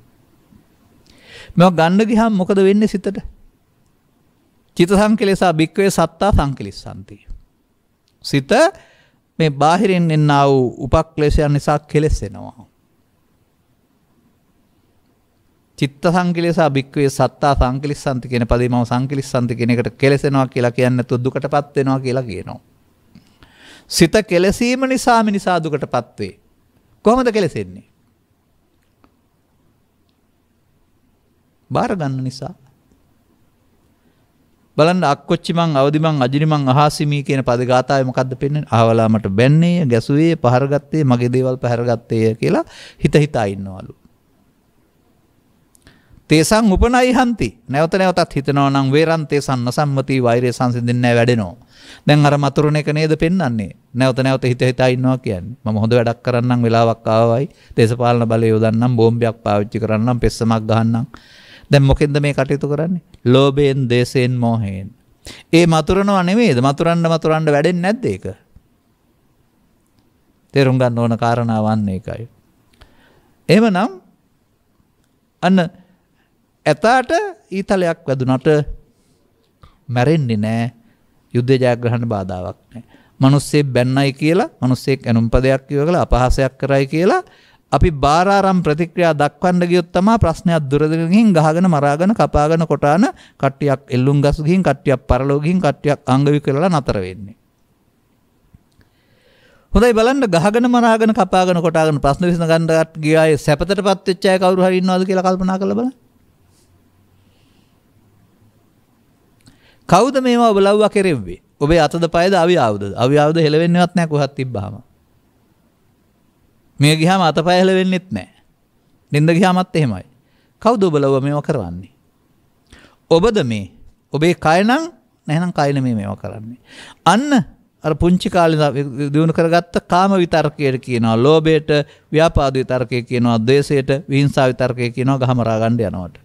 මෙ ගන්න ගිහම් මොකද වෙන්න සිතට චිත සංකලෙසා භික්වේ සත්තා සංකලිස් සන්තිය සිත මේ බාහිරින් එන්න වූ උපක්ලේශයන් නිසා කෙලෙසෙනවා. චිත්ත සංකලේසා භික්වේ සත්තා සංකලිස්සන්ති කියන පදේ මම සංකලිස්සන්ති කියන එකට කෙලෙසෙනවා කියලා කියන්නේ නැතුව දුකටපත් වෙනවා කියලා කියනවා. සිත කෙලසීම නිසා මිනිසා දුකටපත් වේ. කොහොමද කෙලෙසෙන්නේ? බාර ගන්න නිසා බලන්න අක්කොච්චිමං අවදිමං අජිනිමං අහාසිමී කියන පදගාතාව මොකක්ද පෙන්න්නේ ආවලාමට බැන්නේ ගැසුවේ පහරගත්තේ මගේ දේවල් පැහැරගත්තය කියලා හිත හිතා ඉන්නවලු. තේසං උපනයි හන්ති නැවත නැවතත් හිතනවා නම් වේරන් තේසන් නොසම්මති වෛරය සංසිඳින්නේ වැඩෙනවා. දැන් අර මතුරුණ එක නේද පෙන්වන්නේ. නැවත නැවත හිත හිතා ඉන්නවා කියන්නේ. මම හොඳ වැඩක් කරන්නම් වෙලාවක් ආවයි. දේශපාලන බලය යොදන්නම්, බෝම්බයක් පාවිච්චි කරන්නම්, පෙස්සමක් ගහන්නම්. දැන් මොකෙන්ද මේ කටයුතු කරන්නේ? ලෝභයෙන්, දේසයෙන්, මෝහයෙන්. ඒ මතුරනව නෙවෙයිද? මතුරන්න මතුරන්න වැඩෙන්නේ නැද්ද ඒක? තේරුම් ගන්න ඕන කාරණා වන්නේ ඒකයි. එහෙමනම් අන්න ඇතාට ඊතලයක් වැදුනට මැරෙන්නේ නෑ යුද්ධ ජයග්‍රහණ බාධාවක් නෑ. මිනිස්සේ බැන්නයි කියලා මිනිස්සෙක් ඇනුම්පදයක් කිව්ව කියලා අපහාසයක් කරයි කියලා අපි බාරාරම් ප්‍රතික්‍රියා දක්වන්න ගියොත් තමයි ප්‍රශ්නයක් දුරදිගින් ගහගෙන මරාගෙන කපාගෙන කොටාන කට්ටියක් එල්ලුම් ගස් ගිහින් කට්ටියක් පරලෝ ගිහින් කට්ටියක් අංගවිකලලා නතර වෙන්නේ. හොඳයි බලන්න ගහගෙන මරාගෙන කපාගෙන කොටාගෙන ප්‍රශ්න විසඳ ගන්නට ගිය අය සැපතටපත් වෙච්ච අය කවුරු හරි ඉන්නවද කියලා කල්පනා කරලා බලන්න. කවුද මේවා ඔබලව්වා කෙරෙව්වේ? ඔබේ අතද පයද අවි ආවුද? අවි ආවුද හෙලවෙන්නේවත් නැහැ කොහත් තිබ්බාම. මේ ගිහාම අතපය හෙලවෙන්නෙත් නෑ. නින්ද ගියාමත් එහෙමයි. කවුද ඔබලව මේව කරවන්නේ? ඔබද මේ ඔබේ කය නම් නැහනම් කයන මේ මේව කරන්නේ. අන්න අර පුංචි කාලේ දිනු කරගත්ත කාම විතර්කයට කියනවා ලෝභයට, ව්‍යාපාද විතර්කය කියනවා ද්වේෂයට, විහිංසාව විතර්කය කියනවා ගහමරා ගන්න යනවට.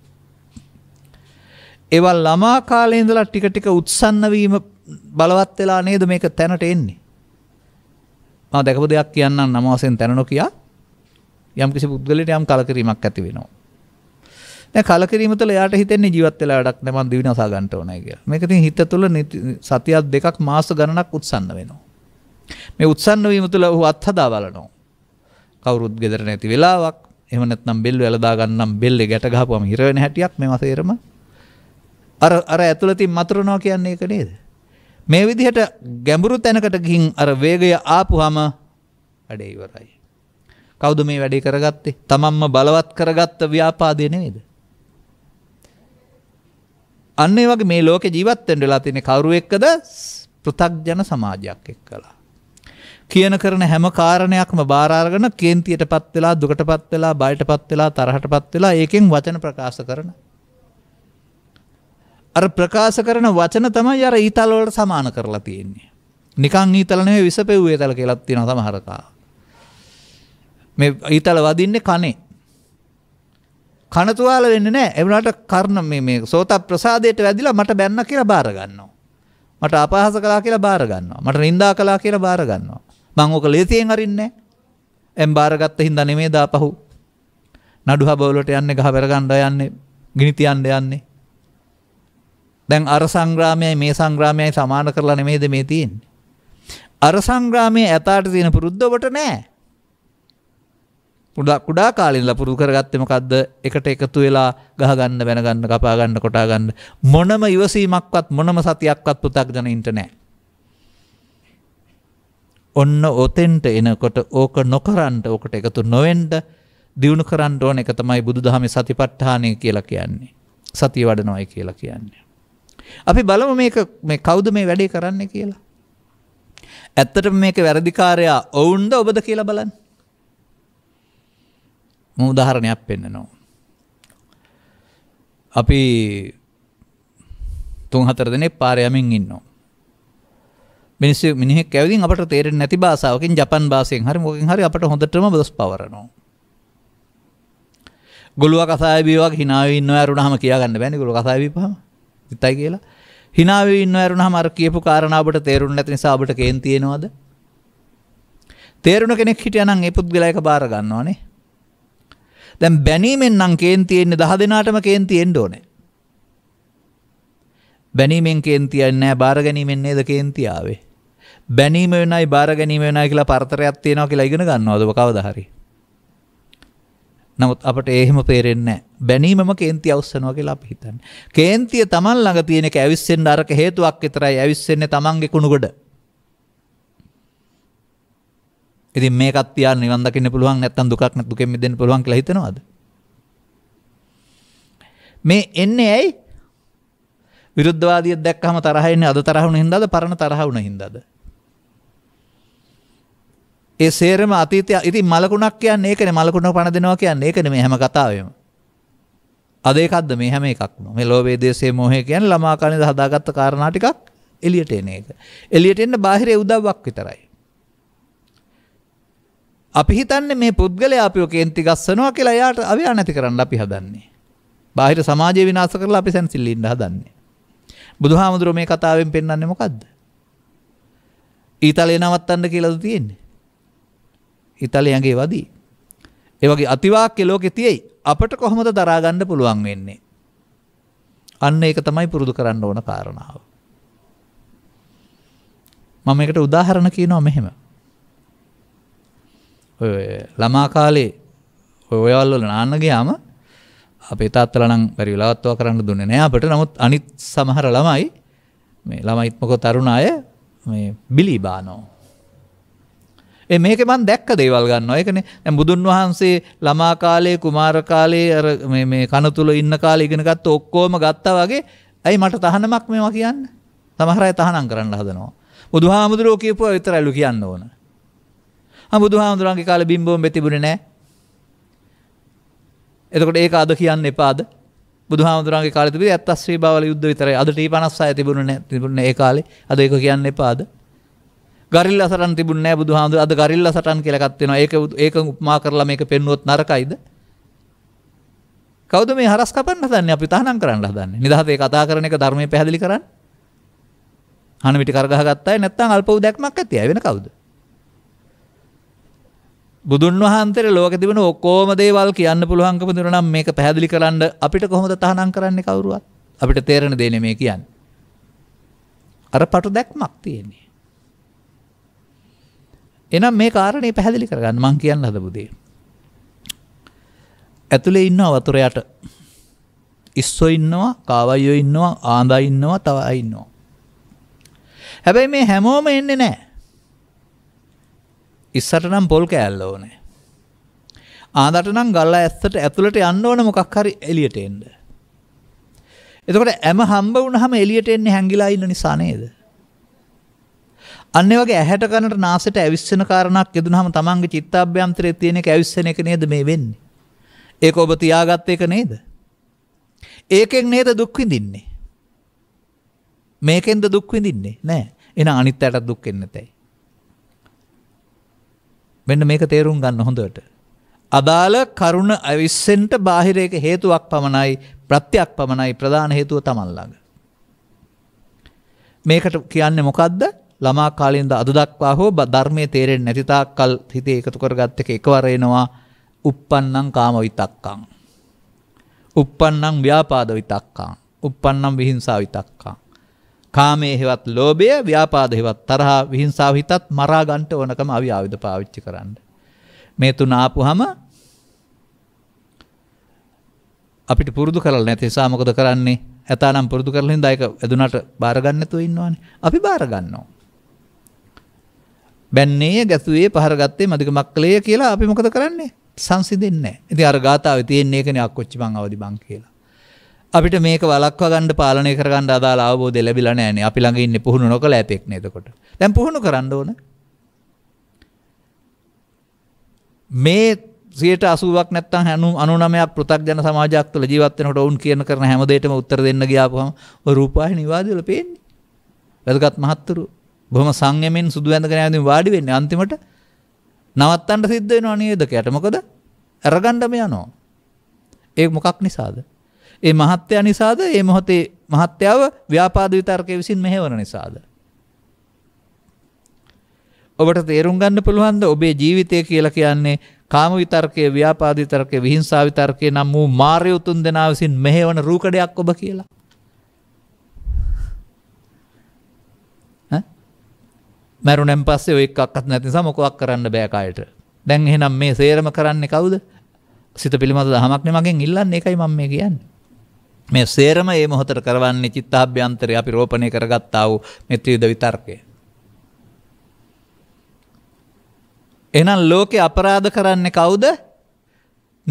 ඒවා ළමා කාලේ ඉඳලා ටික ටික උත්සන්න වීම බලවත් වෙලා නේද මේක තැනට එන්නේ. මා දැකපු දෙයක් කියන්න නම වසයෙන් තැනනො කියා යම් කිසි පුද්ගලට යම් කලකිරීමක් ඇති වෙනවා. කලකිරීම තුළ යාට හිතෙන්නේ ජීවත් වෙලා වැඩක් නෑ මං දිවිනසා ගන්නට ඕනේ කියලා. මේක ඉතින් හිත තුළ සතියක් දෙකක් මාස ගණනක් උත්සන්න වෙනවා. මේ උත්සන්න වීම තුළ ඔහු අත්හදා බලනවා. කවුරුත් ගෙදර නැති වෙලාවක් එහෙම නැත්නම් බෙල්ල වැලදා ගන්නම් බෙල්ලේ ගැට ගහපුවම හිර වෙන හැටියක් මේවා සේරම අර අර ඇතුළතින් මතුරුනවා කියන්නේ ඒක නේද? මේ විදිහට ගැඹුරු තැනකට ගිහින් අර වේගය ආපුහම වැඩේ ඉවරයි. කවුද මේ වැඩේ කරගත්තේ? තමන්ම බලවත් කරගත්ත ව්‍යාපාදේ නෙවෙයිද? අන්න ඒ වගේ මේ ලෝකේ ජීවත් වෙන්න වෙලා තියෙන කවුරු එක්කද? පෘථග්ජන සමාජයක් එක්කලා. කියන කරන හැම කාරණයක්ම බාර අරගෙන කේන්තියටපත් වෙලා දුකටපත් වෙලා බයටපත් වෙලා තරහටපත් වෙලා ඒකෙන් වචන ප්‍රකාශ කරන අර ප්‍රකාශ කරන වචන තමයි අර ඊතල්වලට සමාන කරලා තියෙන්නේ. නිකං ඊතලනය විසපෙව්ේ තල කෙලත් තියෙන තමහරකා. මේ ඊතල වදින්නේ කනේ. කනතුවාල වෙන්න නෑ එවනට කරන මේ සෝත ප්‍රසාදයට වැදිලා මට බැන්න කියලා බාරගන්නවා. මට අපහස කලා කියලා බාරගන්නවා මට නින්දා කලා කියලා බාරගන්නවා. මං ඕක ලේසියෙන් අරින්නේ. එම් බාරගත්ත හින්දා නෙමේ දාපහු. නඩු හබවලට යන්නේ ගහ වැරගන්න යන්නේ ගිනිතියන්න යන්නේ දැන් අර සංග්‍රාමයයි මේ සංග්‍රාමයයි සමාන කරලා නෙමේද මේ තියෙන්නේ. අර සංග්‍රාමයේ ඇතාට තියෙන පුරුද්ද ඔබට නෑ. පුඩා කුඩා කාලෙන් ලා පුරුදු කරගත්තේ මොකද්ද? එකට එකතු වෙලා ගහ ගන්න, බැන ගන්න, කපා ගන්න, කොටා ගන්න මොනම ඉවසීමක්වත් මොනම සතියක්වත් පු탁ජනින්ට නෑ. ඔන්න ඔතෙන්ට එනකොට ඕක නොකරන්න, ඕකට එකතු නොවෙන්න, දියුණු කරන්න ඕන එක තමයි බුදුදහමේ සතිපට්ඨානය කියලා කියන්නේ. සතිය වඩනවායි කියලා කියන්නේ. අපි බලමු මේක මේ කවුද මේ වැඩේ කරන්න කියලා. ඇත්තට මේක වැරදිකාරයා ඔවුන්ද ඔබද කියලා බලන්. මූදාහරණයක් පෙන්න නෝ. අපි තුන් හතර දෙනෙ පාරයමින් ඉන්නවා. මිනිස්සු මිනිහෙක් කැවිදින් අපට තේරෙන්නේ නැති භාෂාවකින් ජපන් භාෂයෙන් හරි මොකකින් හරි අපට හොඳටම දොස් පවරනවා. ගොළුව කසාය බීවක් hina වෙ ඉන්නව ඇරුණාම කියාගන්න බෑනේ ගොළු කසාය බීපහම. හිතයි කියලා හිනාවේ ඉන්න ඇරුණා මර කියපු කාරණාවට තේරුණ නැති නිසා අපට කේන් තියෙනවද තේරුණ කෙනෙක් හිටියනම් ඒ පුද්ගලයා එක බාර ගන්නවනේ දැන් බැනීමෙන් නම් කේන් තියෙන්නේ දහ දෙනාටම කේන් තියෙන්න ඕනේ බැනීමෙන් කේන්තියන්නේ නැහැ බාර ගැනීමෙන් නේද කේන්ති ආවේ බැනීම වෙනයි බාර ගැනීම වෙනයි කියලා පරතරයක් තියෙනවා කියලා ඉගෙන ගන්නවද කවදා හරි නමුත් අපට ඒහෙම පේරෙන්න බැනීමම කේන්ති අවස්සනවා කියලා අපි හිතන්න. කේන්තිය තමන් ළඟ තියෙන එක ඇවිස්සෙන් අරක හේතුවක් විතරයි ඇවිස්සෙන්නේ තමන්ගේ කුණුගොඩ. ඉතින් මේකත් තියාගෙන නිවන් දකින්න පුළුවන් නැත්නම් දුකක් නැත් දුකෙන් මිදෙන්න පුළුවන් කියලා හිතනවාද? මේ එන්නේ ඇයි? විරුද්ධවාදියෙක් දැක්කම තරහ එන්නේ අද තරහ වුණ හින්දාද පරණ තරහ වුණ හින්දාද? ඒ සේරම අතීතය ඉති මලකුණක් කියන්න ඒකන මලකුණ පණ දෙනවා කියන්න ඒකන මේ හැම කතාවම. අදකක්ද මේ හැම එකක්ම මේ ලෝබේදේශේ මොහය කියන් ළමාකාලය හදාගත්ත කාරණාටිකක් එලියට එන එක. එලියට එන්න බාහිරය උදව්වක් විතරයි. අපි හිතන්නේ මේ පුද්ගල අපිෝ කේන්ති ගස්සනවා කියලා යාට අව්‍යා නැති කරන්න අපි හදන්නේ. බාහිර සමාජය විනාස කරලා අපි සැන්සිල්ලින්ට හදන්නේ. බුදුහාමුදුරුව මේ කතාවෙන් පෙන්න්නන්නේ මොකක්ද. ඊතලේ නවත්තන්න කියලද තියෙන්නේ. ඉතලි ඇගේ වදී. ඒවගේ අතිවාක්‍ය ලෝකෙ තියෙයි අපට කොහොමද දරාගන්න පුළුවන් වෙන්නේ. අන්න ඒක තමයි පුරුදු කරන්න ඕන කාරණාව. මම එකට උදාහරණ කියනවා මෙහෙම. ළමා කාලේ ඔයවල්වල නාන්න ගයාම අපේ තාත්තල නම් බැරි වෙලාවත්වා කරන්න දුන්නේ නෑ අපට නමුත් අනිත් සමහර ළමයි මේ ළමයිත්මකෝ තරුණ අය මේ බිලි බානෝ මේක මන් දැක්ක දේවල් ගන්නවා ඒකනේ දැන් බුදුන් වහන්සේ ළමා කාලේ කුමාර කාලේ අර මේ මේ කන තුල ඉන්න කාලේ ඉගෙන ගත්ත ඔක්කොම ගත්තා වගේ ඇයි මට තහනමක් මේවා කියන්න සමහර අය තහනම් කරන්න හදනවා බුදුහාමුදුරුවෝ කියපුවා විතරයිලු කියන්න ඕන ආ බුදුහාමුදුරන්ගේ කාලේ බිම්බෝම්බේ තිබුණේ නැහැ එතකොට ඒක අද කියන්න එපාද බුදුහාමුදුරන්ගේ කාලේ තිබිලා ඇත්තස්වී බාවල යුද්ධ විතරයි අද ටී 56 තිබුණේ නැහැ තිබුණේ ඒ කාලේ අද ඒක කියන්න එපාද ගරිල්ල සටන් තිබුණ නෑ බුදුහාමුදුර අද ගරිල්ල සටන් කියලා එකක් තියෙනවා. ඒක ඒක උපමා කරලා මේක පෙන්වුවොත් නරකයිද? කවුද මේ හරස් කපන්න හදන්නේ? අපි තහනම් කරන්න හදන්නේ. නිදහසේ කතා කරන එක ධර්මයේ පැහැදිලි කරන්නේ. හන මිටි කරගහ ගත්තායි නැත්නම් අල්ප උදැක්මක් ඇති. අය වෙන කවුද? බුදුන් වහන්සේට ලෝකෙ තිබෙන ඔක්කොම දේවල් කියන්න පුළුවන්කම දුන්නා නම් මේක පැහැදිලි කරන්න අපිට කොහොමද තහනම් කරන්නේ කවුරුවත්? අපිට තේරෙන දේ නෙමේ කියන්නේ. අර පටු දැක්මක් තියෙන්නේ. එනම් මේ කාරණය පැහැදිලි කරගන්න මං කියන්න හදබුදේ. ඇතුළේ ඉන්න අවතුරයට ඉස්සො ඉන්නවා කාවයිෝ ඉන්නවා ආදා ඉන්නවා තව අඉන්නවා. හැබැයි මේ හැමෝම එන්නේ නෑ. ඉස්සට නම් පොල් කෑල්ල ඕනේ. ආදට නම් ගල්ල ඇස්සට ඇතුළට යන්න ඕන මොකක් හරි එලියට එන්ඩ. එතකට ඇම හම්බ වුණහම එලියට එන්නේ හැඟිලා ඉන්න නිසා නේද. අන්න වගේ ඇහැට කනට නාසයට ඇවිස්සෙන කාරණාවක් යෙදුනහම තමන්ගේ චිත්තාභ්‍යන්තරයේ තියෙන එක ඇවිස්සෙන එක නේද මේ වෙන්නේ. ඒක ඔබ තියාගත්ත එක නේද? ඒකෙන් නේද දුක් විඳින්නේ? මේකෙන්ද දුක් විඳින්නේ? නෑ. එහෙනම් අනිත් අයට දුක් වෙන්නේ නැතයි. මෙන්න මේක තේරුම් ගන්න හොඳට. අදාළ කරුණ අවිස්සෙන්ට බාහිරයක හේතුවක් පමණයි ප්‍රත්‍යක් පමණයි ප්‍රධාන හේතුව තමන් ළඟ. මේකට කියන්නේ මොකද්ද? ළමා කාලින්ද අද දක්වා හෝ ධර්මය තේරෙන් නැතිතා කල් හිතේ එකතු කරගත්ත එක එකවරයෙනවා උප්පන්නං කාම විතක්කං. උප්පන්නං ව්‍යාපාද විතක්කං. උප්පන්නම් විහිංසා විතක්කා. කාමේ හෙවත් ලෝබය ව්‍යාපාද හෙවත් තරහා විහිංසාව හිතත් මරාගන්ට ඕනකම අවි ආවිධ පාවිච්චි කරන්න. මේ තුන ආපු හම අපිට පුරුදු කරල නැති සාමකොද කරන්නේ ඇතානම් පුරදු කරලින් දායක ඇදුනට බාරගන්නතු ඉන්නවානේ අපි බාරගන්නවා. බැන්නේය ගැසුවේ පහර ගත්තේ මදිකමක් කළේ කියලා අපි මොකද කරන්නේ සංසිදන්නේ ඉති අර ගාතාව තියන්නේ කෙන අක්කොච්චිමං අවදි බං කියලා. අපිට මේක වලක්ව ගණඩ පාලනය කරගන්න අදා අවබෝධ ලැබිල නෑන අපි ළඟ ඉන්න පුහුණු නොකළ ඇතෙක් නේදකොට දැන් පුහුණු කරන්න ඕන මේ සියට අසුවක් නැත්තන් හැනු අනුනමයක් පෘතක් ජන සමාජක් තුළ ජීවත්වනට ඔවුන් කියන කරන හැමදේටම උත්තර දෙන්න ගියාපුහම රූපාහි නිවාදල පේන්නේ වැදගත් මහත්තුරු බොහොම සංයමෙන් සුදු ඇඳගෙන යමින් වාඩි වෙන්නේ අන්තිමට නවත්තන්න සිද්ධ වෙනවා නියෝදකයට. මොකද අරගන්නම යනවා. ඒ මොකක් නිසාද? ඒ මහත්ය නිසාද? ඒ මොහොතේ මහත්යව ව්‍යාපාද විතර්කයේ විසින් මෙහෙවන නිසාද? ඔබට තේරුම් ගන්න පුළුවන්ද ඔබේ ජීවිතය කියලා කියන්නේ කාම විතර්කයේ ව්‍යාපාද විතර්කයේ විහිංසාව විතර්කයේ නම් වූ මාර්ය උතුම් දෙනා විසින් මෙහෙවන රූකඩයක් ඔබ කියලා? මැරුණැම් පස්සේ ඔය එකක්ත් නැති සමොකක් කරන්න බෑකායට දැන් එහෙනම් මේ සේරම කරන්නේ කවුද සිත පිළිබඳ දහමක්න මගෙන් ඉල්ලන්න එකයි මම මේ කියන්න මේ සේරම ඒ මොහොතර කරවන්නේ චිත්තාභ්‍යන්තරය අපි රෝපණය කරගත්තාව මෙත්‍රීද විතර්කය එනම් ලෝකෙ අපරාධ කරන්නේ කවුද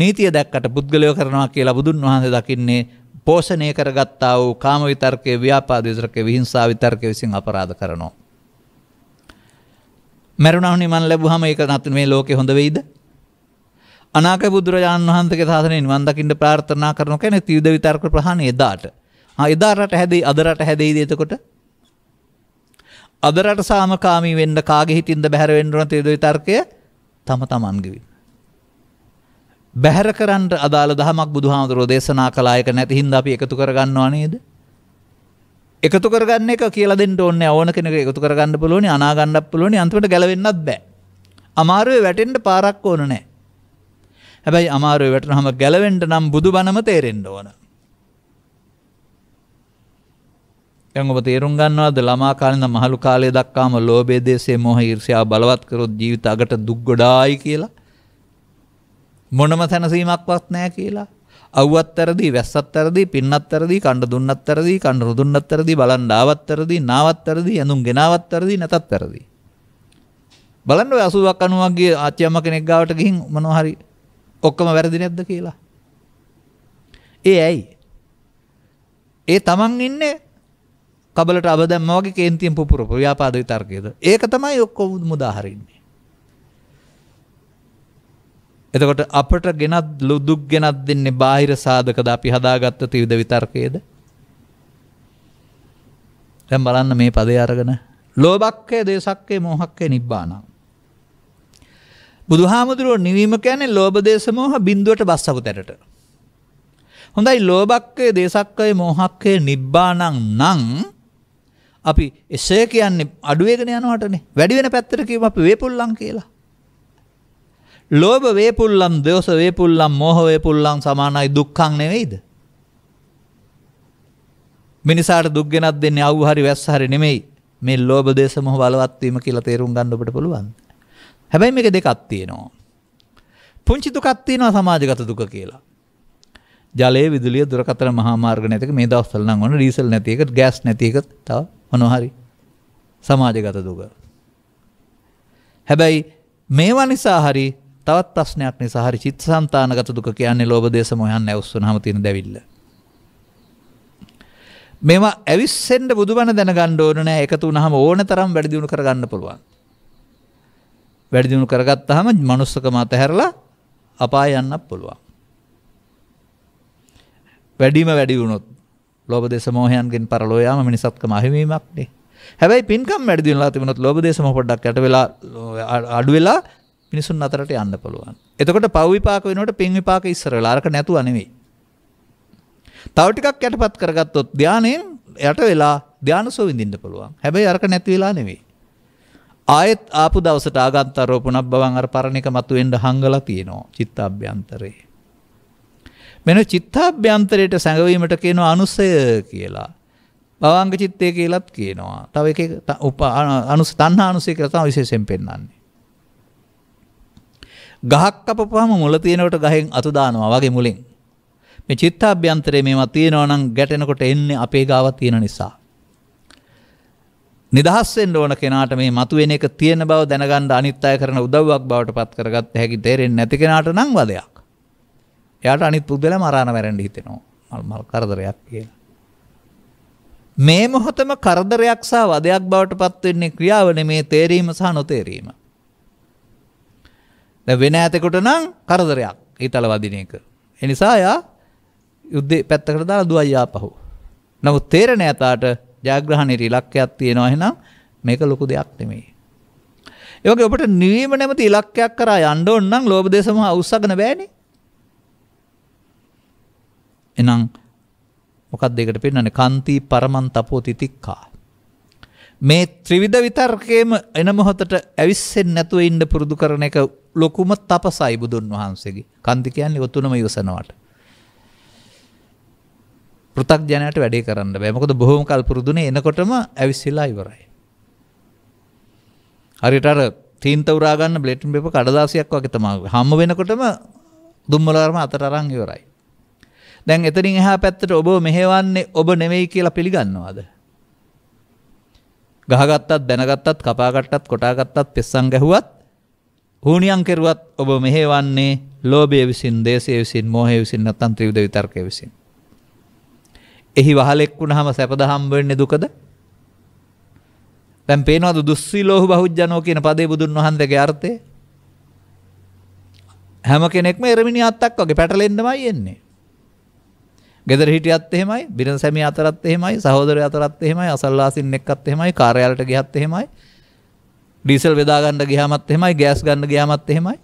නීතිය දැක්කට පුද්ගලයෝ කරනවා කියලා බුදුන් වහන්සේ දකින්නේ පෝෂණය කරගත්තා වූ කාම විතර්කය ව්‍යාපාද විතරකය විහිංසා විතර්කය විසින් අපරාධ කරනවා මැරුණාහුනේ මන් ලැබුවාම ඒක නත් මේ ලෝකේ හොඳ වෙයිද? අනාගත බුදුරජාණන් වහන්සේගේ සාසනය නිවන් දකින්න ප්‍රාර්ථනා කරන කෙනෙක් ත්‍රිවිධ විතර්ක ප්‍රහාණය එදාට. ආ එදා රට හැදෙයි අද රට හැදෙයිද එතකොට? අද රට සාමකාමී වෙන්න කාගේ හිතින්ද බැහැර වෙන්න ඕන ත්‍රිවිධ විතර්කය තම තමන්ගේ වින්න. බැහැර කරන්න අදාළ දහමක් බුදුහාමුදුරෝ දේශනා කළා ඒක නැති හින්දා අපි එකතු කරගන්නව නේද? එකතු කරගන්න එක කියල දෙන්න ඕන්න ඕන කෙනෙක එකතු කරගන්න පුළුවනි අනාගණ්ඩක් පුළුවනි අන්තිමට ගැලවෙන්නත් බෑ අමාරුව වැටෙන්ට පාරක් ඕන නෑ හැබැයි අමාරුව වැටන හම ගැලවෙන්ට නම් බුදු බනම තේරෙන්ට ඕන ඔබ තේරුම් ගන්නවද ළමා කාලන මහළු කාලය දක්කාම ලෝබේදේශේ මොහ ඉර්ෂයා බලවත්කරොත් ජීවිත අගට දුක් ගොඩායි කියලා මොනම තැනසීමක් වත් නෑ කියලා අව්වත් තරදී වැස්සත් තරදී පින්නත් තරදී කණ්ඩ දුන්නත් තරදී කණ්ඩ රුදුන්නත් තරදී බලන් ආවත් තරදී නාවත් තරදී ඇඳුම් ගෙනාවත් තරදී නැතත් තරදී බලන්න ඔය 80ක් 90ක් ගිය ආච්චි අම්මා කෙනෙක් ගාවට ගිහින් මොනවා හරි ඔක්කොම වැරදි නැද්ද කියලා ඒ ඇයි ඒ තමන් ඉන්නේ කබලට අබදම්ම වගේ කේන්තියෙන් පුපුරපු ව්‍යාපාද විතර්කයේද ඒක තමයි ඔක්කොම උදාහරින්නේ එතකොට අපට ගෙනත් ලුදුක් ගෙනත් දෙන්නේ බාහිර සාධකද අපි හදාගත්ත තිවිධ විතර්කයේද දැන් බලන්න මේ පදේ අරගෙන ලෝභක්කය දේශක්කේ මෝහක්කේ නිබ්බානං බුදුහාමුදුරුව නිවීම කියන්නේ ලෝභ දේශ මෝහ බිඳුවට බස්සපු තැනට හොඳයි ලෝභක්කේ දේශක්කේ මෝහක්කේ නිබ්බානං නම් අපි එසේ කියන්නේ අඩුවේගෙන යනවටනේ වැඩි වෙන පැත්තට කියමු අපි වේපුල්ලම් කියලා ලෝභ වේපුල්ලම් දෝස වේපුල්ලම් මෝහ වේපුල්ලම් සමානයි දුක්ඛං නෙවෙයිද? මිනිසාට දුක් ගෙනත් දෙන්නේ අවු හරි වැස්ස හරි නෙමෙයි. මේ ලෝභ දේශ මොහ බලවත් වීම කියලා තේරුම් ගන්න ඔබට පුළුවන්. හැබැයි මේක දෙකක් තියෙනවා. පුංචි දුකක් තියෙනවා සමාජගත දුක කියලා. ජලය විදුලිය දුරකතන මහා මාර්ග නැතික මේ දවස්වල නම් ඔන්න ඩීසල් නැති එක ගෑස් නැති එක තව මොනවා හරි සමාජගත දුක. හැබැයි මේවා නිසා හරි තවත් ප්‍රශ්නයක් නිසා හරි චිත්තසංතානගත දුක කියන්නේ ලෝභ දේශ මොහයන් නැවුස්සනහම තියෙන දැවිල්ල. මේවා ඇවිස්සෙන්න බුදුබණ දැනගන්න ඕන නෑ එකතු වුණාම ඕන තරම් වැඩි දියුණු කරගන්න පුළුවන්. වැඩි දියුණු කරගත්තාම මනුස්සකම අතහැරලා අපාය යන්නත් පුළුවන්. වැඩිම වැඩි වුණොත් ලෝභ දේශ මොහයන්ගෙන් පරලෝ යාම මිනිසත්කම අහිමීමක් නේ. හැබැයි පින්කම් වැඩි දියුණුලා තිබුණොත් ලෝභ දේශ මොහ පොඩ්ඩක් යට වෙලා අඩු වෙලා මිනිසුන් අතරට යන්න පුළුවන්. එතකොට පව්විපාක වෙනට පින් විපාක ඉස්සරල අරක නැතුව අනෙවෙයි. තවටිකක් යටපත් කරගත්තොත් ධ්‍යානයෙන් යට වෙලා ධ්‍යාන සෝවිඳින්ට පුළුවන් හැබැයි අරක නැති වෙලා නෙවෙයි. ආයෙත් ආපු දවසට ආගන්තරෝ පුනක් බවන් අර පරණ එක මතු එන්ඩ හංගලා තියෙනවා චිත්තාභ්‍යන්තරේ. මෙන චිත්තාභ්‍යන්තරයට සැඟවීමට කියනවා අනුසය කියලා. බවංග චිත්තය කියලත් කියනවා. තව එක උප අනුස තන්හා අනුසය කරතා විශේෂෙන් පෙන්න්නන්නේ. ගහක් කපපුවාම මුල තියෙනකොට ගහෙන් අතු දානවා වගේ මුලින්. මේ චිත්තාභ්‍යන්තරේ මේවා තියෙනවා නම් ගැටෙනකොට එන්නේ අපේ ගාව තියෙන නිසා. නිදහස් වෙන්න ඕන කෙනාට මේ මතුවෙන එක තියෙන බව දැනගන්න අනිත් අය කරන උදව්වක් බවට පත් කරගත්ත හැකි තේරෙන්නේ නැති කෙනාට නම් වදයක්. එයාට අනිත් පුද්ගලයා මරාන වැරෙන්න හිතෙනවා. මල් මල් කරදරයක් කියලා. මේ මොහොතම කරදරයක් සහ වදයක් බවට පත්වෙන්නේ ක්‍රියාව නෙමේ තේරීම සහ නොතේරීම. වෙන ඇතකොට නම් කරදරයක් හිතල වදින එක. එනිසා යා යුද්ධ පැත්තකට දාලා දුවයියා පහු. නමුත් තේරණ ඇතාට ජයග්‍රහණයට ඉලක්කයක් තියෙනවා එහෙනම් මේක ලොකු දෙයක් නෙමෙයි. ඒක ඔබට නිවීම නැමති ඉලක්කයක් කරා යන්න ඕන නම් ලෝභ දේශම උස්සගෙන බෑනේ. එහෙනම් මොකක්ද ඒකට පෙන්නන්නේ? කන්ති පරමන් තපෝ තිතික්කා. මේ ත්‍රිවිධ විතර්කයේම එන මොහොතට ඇවිස්සෙන්නේ නැතුව ඉන්න පුරුදු කරන එක ලොකුම තපසයි බුදුන් වහන්සේගේ. කන්ති කියන්නේ ඔතුනම ඉවසනවට. පෘථග්ජනයට වැඩේ කරන්න බෑ. මොකද බොහොම කල් පුරුදුනේ එනකොටම ඇවිස්සලා ඉවරයි. හරියට අර තීන්ත උරා ගන්න බ්ලෙටින් පේපර් කඩදාසියක් වගේ තමයි. හම්ම වෙනකොටම දුම්මලාරම අතට අරන් ඉවරයි. දැන් එතනින් එහා පැත්තට ඔබ මෙහෙවන්නේ ඔබ නෙමෙයි කියලා පිළිගන්නවාද? ගහගත්තත් බැනගත්තත් කපාගට්ටත් කොටාගත්තත් පෙස්සං ගැහුවත් හූනියන් කෙරුවත් ඔබ මෙහෙවන්නේ ලෝභය විසින් දේශය විසින් මෝහය විසින් නැත්නම් ත්‍රිවිධ විතර්කය විසින්. එහි වහලෙක් වුණාම සැපද හම්බ වෙන්නේ දුකද? දැන් පේනවද දුස්සීලෝහු බහුජනෝ කියන පදේ බුදුන් වහන්සේගේ අර්ථය? හැම කෙනෙක්ම එරමිණි අත්තක් වගේ පැටලෙන්නමයි එන්නේ. ගෙදර හිටියත් එහෙමයි බිරිඳ සැමියා අතරත් එහෙමයි සහෝදරය අතරත් එහෙමයි අසල්ලාසින් එක්කත් එහෙමයි කාර්යාලයට ගියත් එහෙමයි ඩීසල් බෙදා ගන්න ගියාමත් එහෙමයි ගෑස් ගන්න ගියාමත් එහෙමයි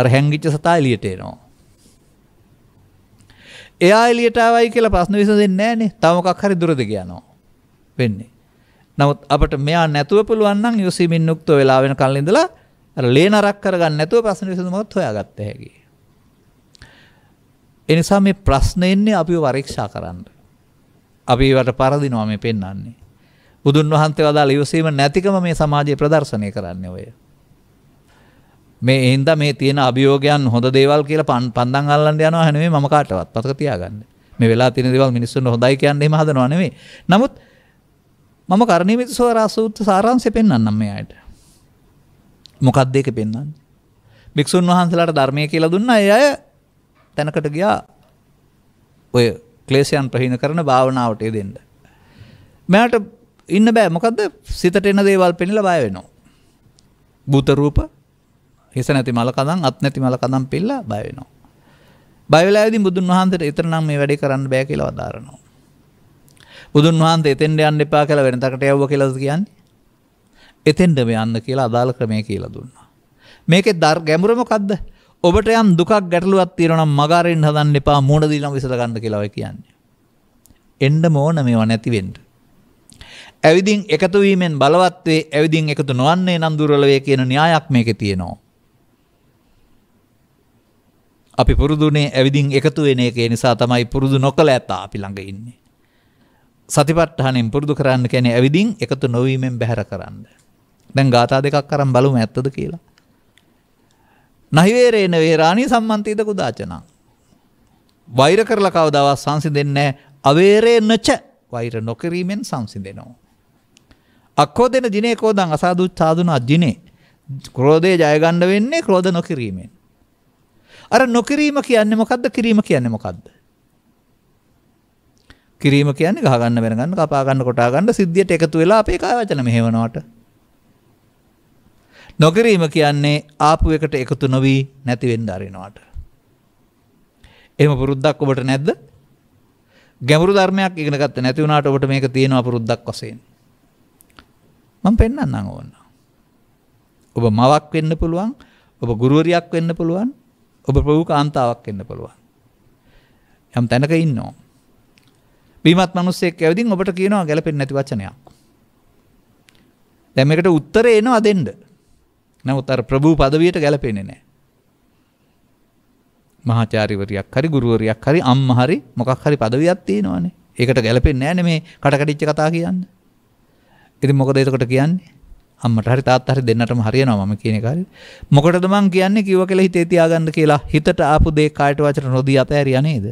අර හැංගිච්ච සතා එළියට එනවා එයා එළියට ආවයි කියලා ප්‍රශ්න විසඳෙන්නේ නැහනේ තව මොකක් හරි දුරද කියනවා වෙන්නේ නමුත් අපට මෙයා නැතුව පුළුවන් නම් යොසීමින් නුක්තෝ වෙලා වෙන කලින් ඉඳලා අර ලේ නරක් කරගන්න නැතුව ප්‍රශ්න විසඳුමක් හොයාගත්ත හැකියි එනිසා මේ ප්‍රශ්න එන්නේ අපි වරීක්ෂා කරන්න. අපි වට පරදිනවා මේ පෙන්න්නන්නේ. බුදුන් වහන්සේ වදා ඉවසීම නැතිකම මේ සමාජය ප්‍රදර්ශනය කරන්න ඔය. මේ එන්ද මේ තියෙන අභියෝගයන් හොඳ දේවල් කියලා පන් පන්දන් අල්ලන්න යනවා හැනේ ම කාටවත් පතක තියාගන්න මේ වෙලා තින දෙවල් මිනිස්සුන් හොඳයි කියන්නේ හදනවා නෙවේ නමුත් මම කරණීමිත සෝරාසූත්ත සාරාන්සය පෙන්න්නම් මේ අයට මොකක්දේක පෙන්න්න භික්‍ෂූන් වහන්සලාට ධර්මය කියලා දුන්න අය තැනකට ගියා ඔය ක්ලේෂයන් ප්‍රහීන කරන භාවනාවට යෙදෙන්න. මෙයාට ඉන්න බෑ මොකද සිතට එන දේවල් පෙනිලා බය වෙනවා. භූත රූප හිස නැති මලකඳන් අත් නැති මලකඳන් පිල්ලා බය වෙනවා. බය වෙලා ඉදින් බුදුන් වහන්සේට එතරම් මේ වැඩේ කරන්න බෑ කියලා වදාරනවා. බුදුන් වහන්සේ එතෙන්ට යන්න එපා කියලා වෙනතකට යවුව කියලාද කියන්නේ? එතෙන්ට මේ යන්න කියලා අදාළ ක්‍රමය කියලා දුන්නා. මේකේ දර් ගැඹුර මොකද්ද? ඔබට යම් දුකක් ගැටලුවත් තීරනම් මගාරෙන් හදන්න එපා මූඩදීලම් විසඳගන්න කියලාව කියන්නේ. එන්ඩ මෝන මේවා නැතිවෙන්ට. ඇවිදින් එකතුවීමෙන් බලවත්වේ ඇවිදින් එකතු නොවන්නේ නම් දුරලවේ කියන න්‍යායක් මේක තියෙනවා. අපි පුරුදුනේ ඇවිදින් එකතු වෙන එක නිසා තමයි පුරුදු නොකළ ඇතා අපි ළඟ ඉන්නේ. සතිපට්ටහනෙන් පුරුදු කරන්න කැනෙ ඇවිදින් එකතු නොවීමෙන් බැහැර කරන්න. දැන් ගාථා දෙකක් කරම් බලුම ඇත්තද කියලා. නහිවේරේන වේරාණී සම්මන්තීත කුදාචනා. වෛර කරලා කවදාවත් සංසිඳෙන්නේ නැහැ. අවේරේ නච වෛර නොකිරීමෙන් සංසිඳෙනවා. අක්කෝදෙන දිනේ කෝදන් අසාදු සාදුනා දිනේ. ක්‍රෝධය ජයගන්න වෙන්නේ ක්‍රෝධ නොකිරීමෙන්. අර නොකිරීම කියන්නේ මොකද්ද? කිරීම කියන්නේ මොකද්ද? කිරීම කියන්නේ ගහගන්න වෙනගන්න කපා ගන්න කොටා ගන්න සිද්ධියට එකතු වෙලා අපේ කාය වචන මෙහෙවනවට නොකිරීම කියන්නේ ආපු එකට එකතු නොවී නැතිවෙන්න අරිනවාට. එහෙම පුරුද්දක් ඔබට නැද්ද? ගැඹුරු ධර්මයක් ඉගෙන ගත්ත නැති වුණාට ඔබට මේක තියෙනවා පුරුද්දක් වශයෙන්. මම පෙන්වන්නම් ඕන. ඔබ මවක් වෙන්න පුළුවන්, ඔබ ගුරුවරියක් වෙන්න පුළුවන්, ඔබ ප්‍රභූ කාන්තාවක් වෙන්න පුළුවන්. යම් තැනක ඉන්නවා. බීමත් මිනිස්සෙක් ඇවිදින් ඔබට කියනවා ගැලපෙන්නේ නැති වචනයක්. දැන් මේකට උත්තරේ එනවා දෙන්න. නමුත් අර ප්‍රභූ පදවියට ගැලපෙන්නේ නැහැ. මහාචාර්යවරියක් හරි ගුරුවරියක් හරි අම්මා හරි මොකක් හරි පදවියක් තියෙනවානේ. ඒකට ගැලපෙන්නේ නැහැ මේ කටකටිච්ච කතා කියන්නේ. ඉතින් මොකද එතකොට කියන්නේ? අම්මට හරි තාත්තට හරි දෙන්නටම හරියනවා මම කියන එක හරි. මොකටද මං කියන්නේ කිව්ව කියලා හිතේ තියාගන්න කියලා හිතට ආපු දේ කායට වචන නොදී අතහැරියා නේද?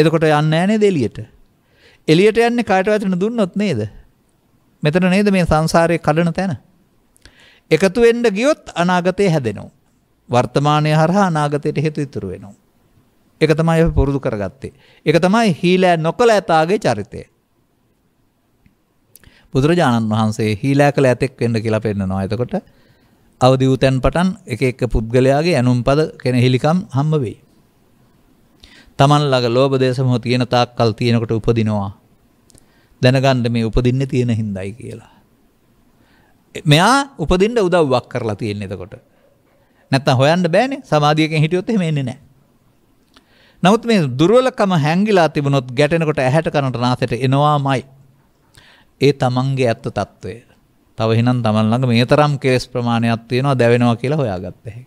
එතකොට යන්නේ නැහැ නේද එළියට? එළියට යන්නේ කායට වචන දුන්නොත් නේද? මෙතන නේද මේ සංසාරයේ කඩන තැන? එකතු වෙන්න ගියොත් අනාගතය හැදෙනවා. වර්තමානය හරහා අනාගතයට හේතු ඉතුරු වෙනවා. එක තමයි අපි පුරුදු කරගත්තේ. ඒක තමයි හීලෑ නොකළ ඇතාගේ චරිතය. බුදුරජාණන් වහන්සේ හීලෑ කළ ඇතෙක් වෙන්න කියලා පෙන්නනවා. එතකොට අවදි වූ තැන් පටන් එක එක පුද්ගලයාගේ ඇනුම් පද කෙනෙහිලිකම් හම්බ වෙයි. තමන් ළඟ ලෝභ දේශ මොහ තියෙන තාක්කල් තියෙනකොට උපදිනවා. දැනගන්න මේ උපදින්නේ තියෙන හින්දායි කියලා. මෙයා උපදින්ට උදව්වක් කරලා තියෙන්නේ එතකොට. නැත්තම් හොයන්න බෑනේ සමාධියකින් හිටියොත් එහෙම එන්නේ නැහැ. නමුත් මේ දුර්වලකම හැංගිලා තිබුණොත් ගැටෙනකොට ඇහැට කනට නාසයට එනවාමයි. ඒ තමන්ගේ ඇත්ත తত্ত্বය. තව එහෙනම් තමන් ළඟ මේ තරම් කේස් ප්‍රමාණයක් තියෙනවා දැවෙනවා කියලා හොයාගත්ත හැකි.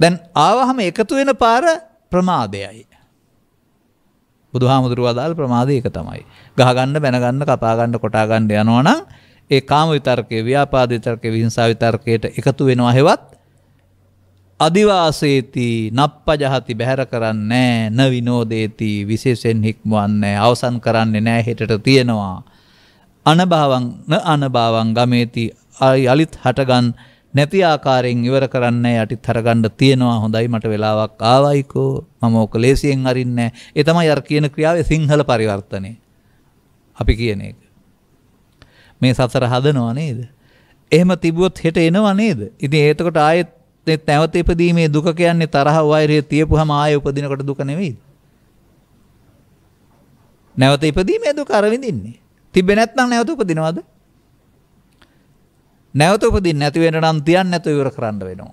දැන් ආවහම එකතු වෙන පාර ප්‍රමාදයයි. බුදු හාමුදුරුව අදාල් ප්‍රමාදයක තමයි. ගහගන්න බැනගන්න කපාගන්න කොටාගන්න යනවනම් ඒ කාම විතර්කය ව්‍යාපාධිතර්කය විහිංසා විතර්කයට එකතු වෙනවා හෙවත් අධිවාසේති නප්ප ජහති බැහැර කරන්නේ න විනෝදේති විශේෂෙන් හික්මුවන්නේ අවසන් කරන්නේ නෑ හෙටට තියෙනවා. අනභාවන් අනභාවන් ගමේති අලිත් හටගන් නැති ආකාරයෙන් ඉවර කරන්න යටි තරගණ්ඩ තියෙනවා හොඳයි මට වෙලාවක් ආවයිකෝ මම ඕක ලේසියෙන් අරින්න ඒ තමයි අර කියන ක්‍රියාවේ සිංහල පරිවර්තනය අපි කියන එක. මේ සසර හදනවා නේද. එහෙම තිබුවොත් හෙට එනවා නේද. ඉතින් ඒතකොට ආයෙත් නැවත ඉපදීමේ දුක කියන්නේ තරහ වෛරය තියපුහම ආයෙ උපදිනකොට දුක නෙවෙයිද? නැවත ඉපදීමේ දුක අරවිඳින්නේ. තිබ්බේ නැත්නම් නැවත උපදිනවද? නැවත උපදින් නැතිවෙන නම් තියන් නැතු ඉවර කරන්න වෙනවා.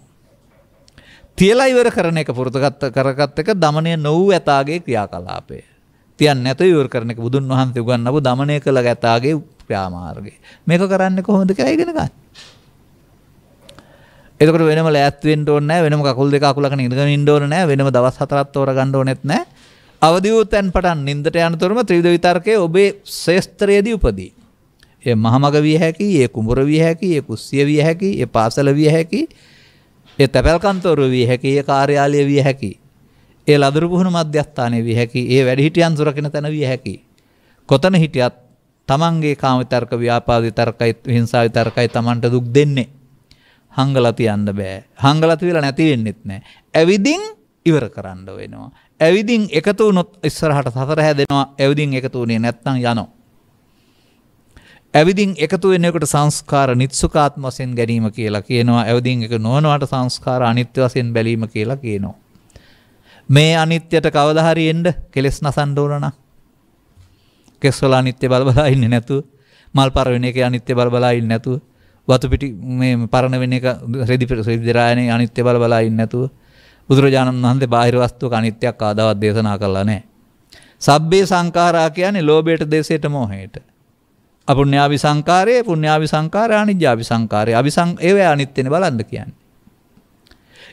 තියලා ඉවර කරන එක පුරතගත්ත කරගත් එක දමනය නොවූ ඇතාගේ ක්‍රියාකලාපය. තියන් නැතු ඉවර කරන එක බුදුන් වහන්සේ උගන්වපු දමනය කළ ගැතාගේ ක්‍රියාමාර්ගය. මේක කරන්නේ කොහොමද කියලා ඉගෙන ගන්න. එතකොට වෙනම ලෑත් වෙන්න ඕනේ නැහැ වෙනම කකුල් දෙක අකුලකට ඉඳගෙන ඉන්න ඕනේ නැහැ වෙනම දවස් හතරක් තෝරගන්න ඕනෙත් නැහැ අවදි වූ තැන් පටන් නින්දට යනතරම ත්‍රිවිධ විතර්කයේ ඔබේ ශේස්ත්‍රයේදී උපදී ඒ මහමග විය හැකි ඒ කුඹර විය හැකි ඒ කුස්සිය විය හැකි ඒ පාසල විය හැකි ඒ තැපැල් කන්තෝරුව විය හැකි ඒ කාර්යාලය විය හැකි ඒ ලදරු පුහුණු මධ්‍යස්ථානය විය හැකි ඒ වැඩිහිටියන් සුරකින තැන විය හැකි කොතන හිටියත් තමන්ගේ කාම තර්ක ව්‍යාපාද තර්කයි හිංසා විතර්කයි තමන්ට දුක් දෙන්නේ හංගලා තියන්න බෑ හංගලා තියලා නැති වෙන්නෙත් නෑ ඇවිදින් ඉවර කරන්න වෙනවා ඇවිදින් එකතු වුණොත් ඉස්සරහට සතර හැදෙනවා ඇවිදින් එකතු වුණේ නැත්නම් යනවා ඇවිදින් එකතු වෙනකොට සංස්කාර නිත්සුකාත්ම වශයෙන් ගැනීම කියලා කියනවා. ඇවිදින් එක නොවනවට සංස්කාර අනිත්‍ය වශයෙන් බැලීම කියලා කියනවා. මේ අනිත්‍යට කවදා හරි එන්න කෙලස් නසන්න ඕන නම් කෙස් වල අනිත්‍ය බල බලා ඉන්නේ නැතුව මල් පර වෙන එක අනිත්‍ය බල බලා ඉන්නේ නැතුව වතු පිටි මේ පරණ වෙන එක රෙදි රෙදිරායනේ අනිත්‍ය බල බලා ඉන්නේ නැතුව බුදුරජාණන් වහන්සේ බාහිර වස්තුවක අනිත්‍යක් ආදාවක් දේශනා කළා නැහැ. සබ්බේ සංඛාරා කියන්නේ ලෝභයට, දේශයට, මෝහයට. අපුුණ්‍යාවි සංකාරය පුුණ්‍යාවි සංකාරය අනිජ්‍යාවි සංකාරය අවිසං ඒව අනිත්තෙන බලන්න කියන්න.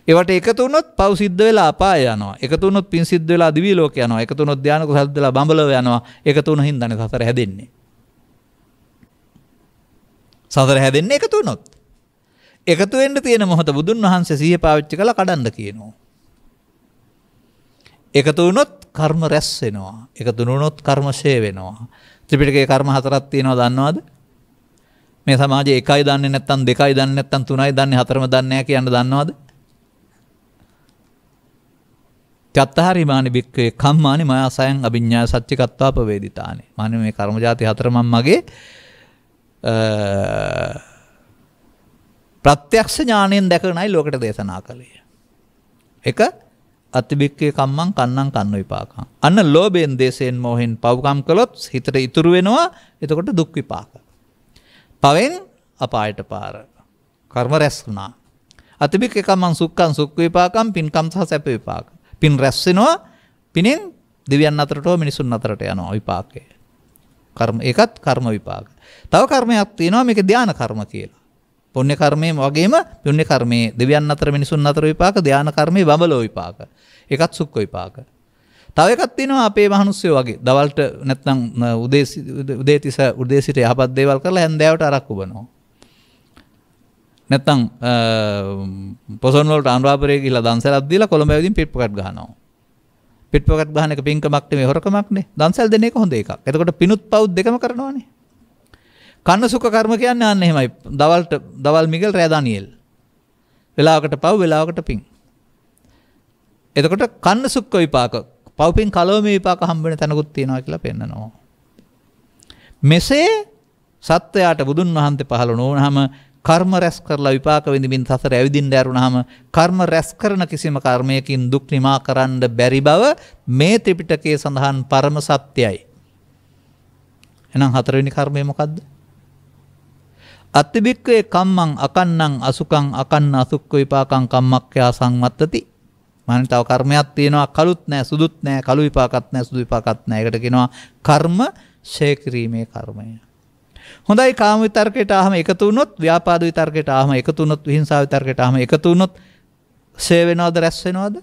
ඒවට එකතුනොත් පවසිද්ධ වෙලා පායන එකතුනොත් පින් සිද්ධ වෙලා දිවී ලෝක යන එකතුනොත් ධ්‍යානක සද්දලා බඹලව යනවා එකතුන හින්දන සසර හැදෙන්නේ. සදර හැදෙන්නේ එකතුනොත්. එකතුවෙන්ට තියෙන මොහොත බුදුන් වහන්සේ සහ පාවිච්චි කළ කඩන්න කියනවා. එකතුනොත් කර්ම රැස් වෙනවා එකතුනුනොත් කර්මශය වෙනවා ත්‍රිපිටකයේ කර්ම හතරක් තියෙනවා දන්නවද? මේ සමාජයේ එකයි දන්නේ නැත්නම් දෙකයි දන්නේ නැත්නම් තුනයි දන්නේ හතරම දන්නේ නැහැ කියන දන්නවද? චත්තාරි මානි බික්කේ කම්මානි මායසයන් අභිඥා සත්‍චිකත්වා පවේදිතානි. මානි මේ කර්ම જાති හතර මම මගේ ප්‍රත්‍යක්ෂ ඥාණයෙන් දැකගෙනයි ලෝකෙට දේශනා කළේ. එක අතිබික්කේ කම්මං කන්නං කන්න විපාකං. අන්න ලෝභයෙන් දේශයෙන් මොහෙන් පව්කම් කළොත් හිතට ඉතුරු වෙනවා එතකොට දුක් විපාක. පවෙන් අපායට පාර. කර්ම රැස් වුණා. අතිබික්කේ කම්මං සුක්ඛං සුක් විපාකං පින්කම් සහ සැප විපාක. පින් රැස් වෙනවා පිනෙන් දෙවියන් අතරට හෝ මිනිසුන් අතරට යනවා විපාකය. කර්ම ඒකත් කර්ම විපාක. තව කර්මයක් තියෙනවා මේක ධානා කර්ම කියලා. පුණ්‍ය කර්මයේ වගේම පුණ්‍ය කර්මයේ දෙවියන් අතර මිනිසුන් අතර විපාක ධානා කර්මයේ බඹලෝ විපාක. එකත් සුක්ක විපාක. තව එකක් තියෙනවා අපේ මහනුස්සයෝ වගේ දවල්ට නැත්නම් උදේ උදේතිස උදේ සිට යහපත් දේවල් කරලා හැන්දෑවට අරක්කු බනවා. නැත්තං පොසොන්වලට අනුරාපරය කියලා දන්සලක් දීලා කොළඹ ඇවිදින් පිට්පොකට් ගහනවා. පිට්පොකට් ගහන එක පින්කමක් නෙමෙයි හොරකමක් නේ. දන්සල් දෙන එක හොඳ එකක්. එතකොට පිනුත් පවුත් දෙකම කරනවානේ. කන්න සුඛ කර්ම කියන්නේ අන්න එහෙමයි. දවල්ට දවල් මිගල් රෑ දානියෙල්. වෙලාවකට පව් වෙලාවකට පින්. එතකොට කන්න සුක්ක විපාක පවපින් කලෝම විපාක හම්බෙන තැනකුත් තියෙනවා කියලා පෙන්නනවා. මෙසේ සත්වයාට බුදුන් වහන්සේ පහළ නොවුනහම කර්ම රැස් කරලා විපාක විඳින්මින් සසර ඇවිදින්න ඇරුණාම කර්ම රැස් කරන කිසිම කර්මයකින් දුක් නිමා කරන්න බැරි බව මේ ත්‍රිපිටකයේ සඳහන් පරම සත්‍යයි. එහෙනම් හතරවෙනි කර්මය මොකද්ද? අත්තිබික්කේ කම්මං අකන්නං අසුකං අකන්න අසුක්ක විපාකං කම්මක්ඛ්‍යා සංවත්තති මන තව කර්මයක් තියෙනවා කළුත් නෑ සුදුත් නෑ කළු විපාකත් නෑ සුදු විපාකත් නෑ ඒකට කියනවා කර්ම ෂේ කිරීමේ කර්මය. හොඳයි කාම විතර්කයට ආවම එකතු වුණොත් ව්‍යාපාද විතර්කයට ආවම එකතු වුණොත් විහිංසාව විතර්කයට ආවම එකතු වුණොත් ෂේ වෙනවද රැස් වෙනවද?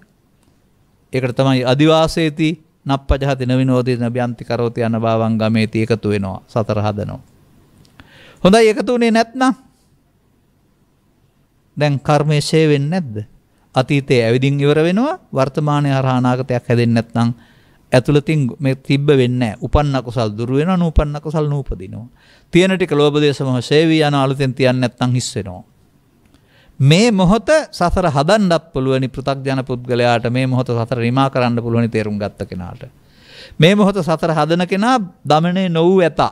ඒකට තමයි අදිවාසේති නප්පජහති නවිනෝදී නබ්‍යන්ති කරෝති යන භාවං ගමේති එකතු වෙනවා සතර හදනවා. හොඳයි එකතු වුණේ නැත්නම් දැන් කර්මයේ ෂේ වෙන්නේ නැද්ද? අතීතයේ ඇවිදින් ඉවර වෙනවා වර්තමානය හරහා අනාගතයක් හැදෙන්නේ නැත්නම් ඇතුළතින් මේ තිබ්බ වෙන්නේ නැහැ. උපන්න කුසල් දුර වෙනවා, නූපන්න කුසල් නූපදිනවා. තියෙන ටික ලෝභ දේශ මොහ සේවී යන අලුතෙන් තියන්නේ නැත්නම් හිස් වෙනවා. මේ මොහොත සසර හදන්නත් පුළුවනි පෘථග්ජන පුද්ගලයාට මේ මොහොත සසර රිමා කරන්න පුළුවනි තේරුම් ගත්ත කෙනාට. මේ මොහොත සතර හදන කෙනා දමනේ නොවූ ඇතා.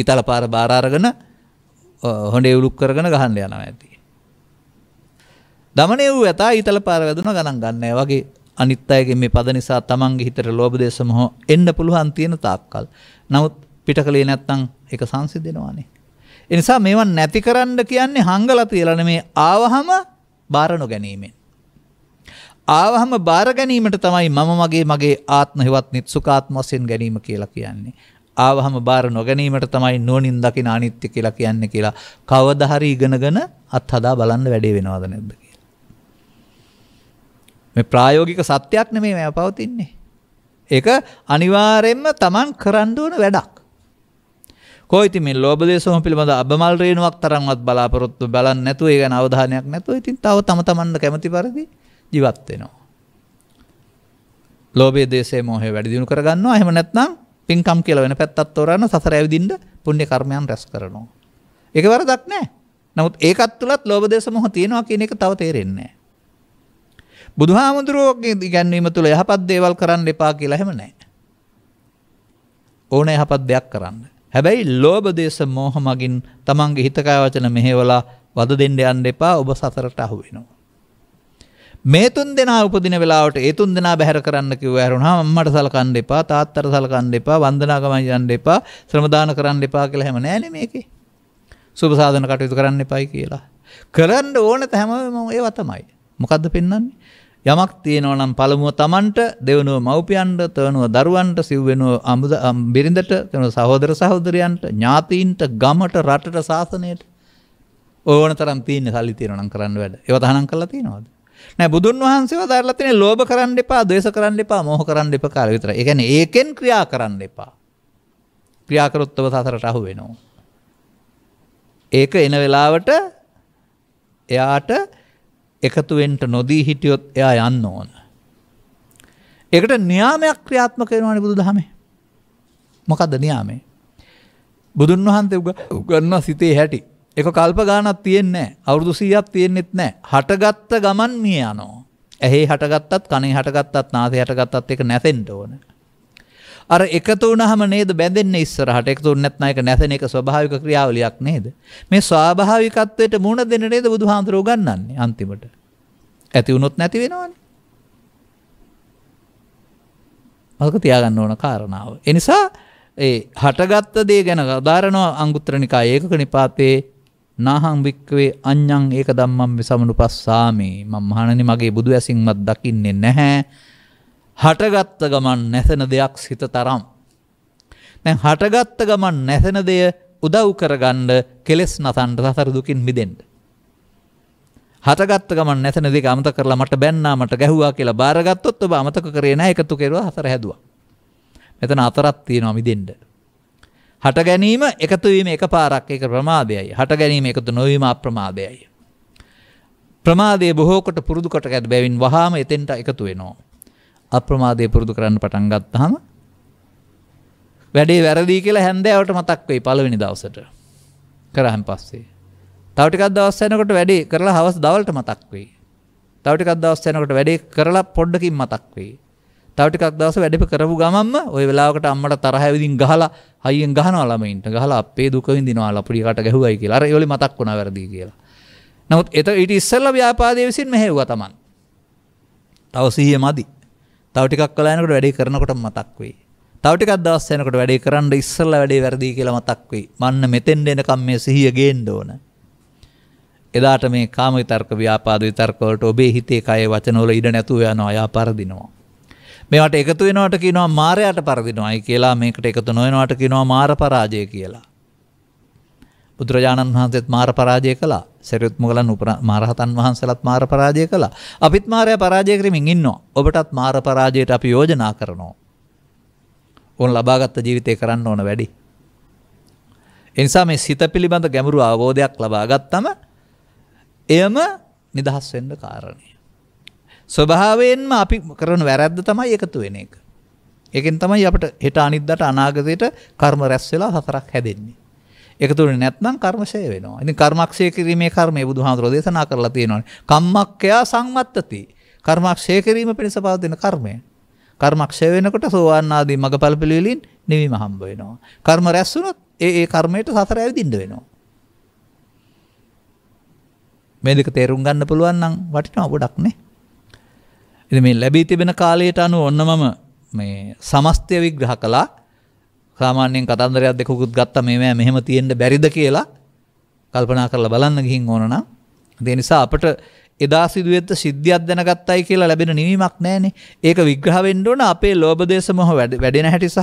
ඉතල පාර බාරාරගෙන හොඩේ උලුක් කරගෙන ගහන්න යනවා ඇති. දමනය වූ ඇතා ඊතල පාර වැදුන ගණන් ගන්නෑ වගේ අනිත් අයගේ මේ පද නිසා තමන්ගේ හිතට ලෝභ දේශ මොහ එන්න පුළුවන් තියෙන තාක්කල්. නමුත් පිටකලේ නැත්තම් ඒක සංසිඳෙනවානේ. ඒ නිසා මේවා නැති කරන්න කියන්නේ හංගලා තියලා නෙමේ ආවහම බාර නොගැනීමෙන්. ආවහම බාර ගැනීමට තමයි මම මගේ මගේ ආත්ම හෙවත් නිත්සුකාත්ම වශයෙන් ගැනීම කියලා කියන්නේ. ආවහම බාර නොගැනීමට තමයි නුවණින් දකින අනිත්‍ය කියලා කියන්නේ කියලා කවදා හරි ඉගෙනගෙන අත්හදා බලන්න වැඩේ වෙනවද නැද්ද? මේ ප්‍රායෝගික සත්‍යයක් නෙමේ මේ පවතින්නේ. ඒක අනිවාර්යෙන්ම Taman කරන්න ඕන වැඩක්. කොයි ඉතින් මේ ලෝභ දේශෝම පිළිබඳ අබමල් රේණුවක් තරම්වත් බලාපොරොත්තු බලන්නේ නැතුව ඒ ගැන අවධානයක් නැතුව ඉතින් තව තම තමන්ට කැමති පරිදි ජීවත් වෙනවා. ලෝභයේ දේශේ මොහේ වැඩි දියුණු කරගන්නවා. එහෙම නැත්නම් පින්කම් කියලා වෙන පැත්තක් තෝරන සසර ඇවිදින්න පුණ්‍ය කර්මයන් රැස් කරනවා. ඒක වරදක් නැහැ. නමුත් ඒකත් තුලත් ලෝභ දේශ මොහ තියෙනවා කියන එක තව තේරෙන්නේ නැහැ. බුදු හාමුදුරුවෝගේ ඉගැන්වීම තුළ යහපත් දේවල් කරන්න එපා කියලා හෙම නෑ. ඕන යහපත් දෙයක් කරන්න. හැබැයි ලෝභ දේශ මෝහ මගින් තමන්ගේ හිතකය වචන මෙහෙවලා වද දෙන්න යන්න එපා ඔබ සතරට අහු වෙනවා. මේ තුන් දෙනා උපදින වෙලාවට ඒ තුන් දෙනා බැහැර කරන්න කිව්වා හැරුණා අම්මට සලකන්න එපා තාත්තට සලකන්න එපා වන්දනා ගමන් යන්න එපා ශ්‍රම දාන කරන්න එපා කියලා හැම නෑනේ මේකේ. සුබ සාධන කටයුතු කරන්න එපයි කියලා. කරන්න ඕන තැමම ඒව තමයි. මොකද්ද පෙන්වන්නේ? යමක් තියෙනවා නම් පළමුව Tamanට දෙවනුව මව්පියන්ට තවනුව දරුවන්ට සිව්වෙනුව අමුද බිරිඳට තවනුව සහෝදර සහෝදරයන්ට ඥාතීන්ට ගමට රටට ශාසනයට ඕන තරම් තියෙන සල්ලි තියෙනවා නම් කරන්න වැඩ. ඒව තහනම් කරලා තියෙනවද? නෑ බුදුන් වහන්සේව දාරලා තියෙන ලෝභ කරන්න එපා, ද්වේෂ කරන්න එපා, මෝහ කරන්න එපා කාර විතරයි. ඒ කියන්නේ ඒකෙන් ක්‍රියා කරන්න එපා. ක්‍රියා කරොත් ඔබ සසරට අහු වෙනවා. ඒක එන වෙලාවට එයාට එකතු වෙන්න නොදී හිටියොත් එයා යන්න ඕන. එකට න්‍යාමයක් ක්‍රියාත්ම කරනවානි බුදු දහමේ. මොකක්ද නයාමේ. බුදුන් වහන්සේ උගන්නවා සිතේ හැටි. එක කල්ප ගානත් තියෙන්නේ අවුදු සීයක් තියෙන්නෙත් නෑ හටගත්ත ගමන් මිය යනෝ. ඇහේ හටගත්තත් කනේ හටගත්තත් නාසේ හටගත්තත් එක නැසෙන්ට ඕන. අර එකතු වුණහම නේද බැඳෙන්නේ ඉස්සරහට එකතු වුණ නැත්නම් ඒක නැසෙන එක ස්වභාවික ක්‍රියාවලියක් නේද මේ ස්වාභාවිකත්වයට මුණ දෙන්න නේද බුදුහාඳුරෝ ගන්නන්නේ අන්තිමට ඇති වුණොත් නැති වෙනවනේ මතක තියාගන්න ඕන කාරණාව එනිසා ඒ හටගත්ත දේ ගැන ධාරණවා අංගුත්‍රනිකා ඒකක නිපාතේ නාහං භික්කවේ අඤ්ඤං ඒක ධම්මම් විසමනුපස්සාමේ මම මහණනි මගේ බුදු ඇසින්වත් දකින්නේ නැහැ හටගත්ත ගමන් නැසෙන දෙයක් සිත තරම්. දැන් හටගත්ත ගමන් නැසෙන දෙය උදව් කරගන්න කෙලෙස් නසන්ට සසර දුකින් මිදෙන්න. හටගත්ත ගමන් නැසෙන දෙක අමතක කරලා මට බැන්නා මට ගැහුවා කියලා බාරගත්තොත් ඔබ අමතක කරේ නැහැ එකතු කෙරුවා හතර හැදුවා. මෙතන හතරක් තියෙනවා මිදෙන්න. හට ගැනීම එකතු වීම එකපාරක් ඒක ප්‍රමාදයයි. හට ගැනීම එකතු නොවීම අප්‍රමාදයයි. ප්‍රමාදයේ බොහෝ කොට පුරුදු කොට ගැද බැවින් වහාම එතෙන්ට එකතු වෙනවා. අප්‍රමාදය පුරුදු කරන්න පටන් ගත්තහම වැඩේ වැරදි කියලා හැන්දෑවට මතක් වෙයි පළවෙනි දවසට කරහන් පස්සේ. තව ටිකක් දවස් යනකොට වැඩේ කරලා හවස් දවල්ට මතක් වෙයි. තව ටිකක් දවස් යනකොට වැඩේ කරලා පොඩ්ඩකින් මතක් වෙයි. තව ටිකක් දවස් වැඩේ කරපු ගමන්ම ওই වෙලාවකට අම්මට තරහ ඇවිදින් ගහලා හයියෙන් ගහනවා ළමයින්ට. ගහලා අපේ දුක විඳිනවා ලපුඩි කට ගැහුවයි කියලා. අර ඒ වලේ මතක් වුණා වැරදි කියලා. නමුත් එත ඊට ඉස්සෙල්ලා ව්‍යාපාදයේ විසින් මෙහෙව්වා Taman. තව සිහිය මදි. තව ටිකක් වෙලා යනකොට වැඩේ කරනකොට මතක් වෙයි. තව ටිකක් දවස් යනකොට වැඩේ කරන්න ඉස්සෙල්ලා වැඩේ වැරදි කියලා මතක් වෙයි. මන්න මෙතෙන් එනකම් මේ සිහිය ගේන්න ඕන. එදාට මේ කාම විතර්ක ව්‍යාපාද විතර්ක වලට ඔබේ හිතේ කය වචන වල ඉඩ නැතුව යනවා. යා පරදිනවා. මේවට එකතු වෙනවට කියනවා මායයට පරදිනවායි කියලා මේකට එකතු නොවෙනවට කියනවා මාර පරාජය කියලා. බුදුරජාණන් වහන්සේත් මාර පරාජය කළා. සරියුත් මුගලන් මහරහතන් වහන්සේලාත් මාර පරාජය කළා. අපිත් මාරය පරාජය කරමින් ඉන්නවා. ඔබටත් මාර පරාජයට අපි යෝජනා කරනවා. ඕන් ලබාගත් ජීවිතය කරන්න ඕන වැඩි. එනිසා මේ සිත පිළිබඳ ගැඹුරු අවබෝධයක් ලබා ගත්තම එයම නිදහස් වෙන්න කාරණය. ස්වභාවයෙන්ම අපි කරන වැරද්ද තමයි එකතු වෙන එක. ඒකෙන් තමයි අපිට හෙට අනිද්දාට අනාගතයට කර්ම රැස් වෙලා හතරක් හැදෙන්නේ. එකතුර නැත්නම් කර්මශය වෙනවා. ඉතින් කර්මක්ෂය කිරීමේ කර්මය බුදුහාමුදුරෝ දේශනා කරලා තියෙනවානේ. කම්මක්ඛයා සංවත්තති. කර්මක්ෂය කිරීම පිණිස පවතින කර්මය. කර්මක්ෂය වෙනකොට සෝවාන් ආදී මගඵල පිළිවෙලින් නිවීම හම්බ වෙනවා. කර්ම රැස් වුණොත් ඒ ඒ කර්මයට සතර ඇවිදින්න වෙනවා. මේ දෙක තේරුම් ගන්න පුළුවන් නම් වටිනවා ගොඩක් නේ. ඉතින් මේ ලැබී තිබෙන කාලයට අනුව ඔන්න මම මේ සමස්තය විග්‍රහ කළා. සාමාන්‍යයෙන් කතන්දරයක් දෙකකුත් ගත්ත මේවැ මෙහෙම තියෙන්ට බැරිද කියලා කල්පනා කරලා බලන්න ගිහින් ඕනනම් දේ නිසා අපට එදා සිදුවෙත්ත සිද්ධියක් දැනගත්තයි කියලා ලැබෙන නිවීමක් නෑනේ ඒක විග්‍රහ වෙන්න ඕන අපේ ලෝභ දේශ මොහ වැඩෙන හැටි සහ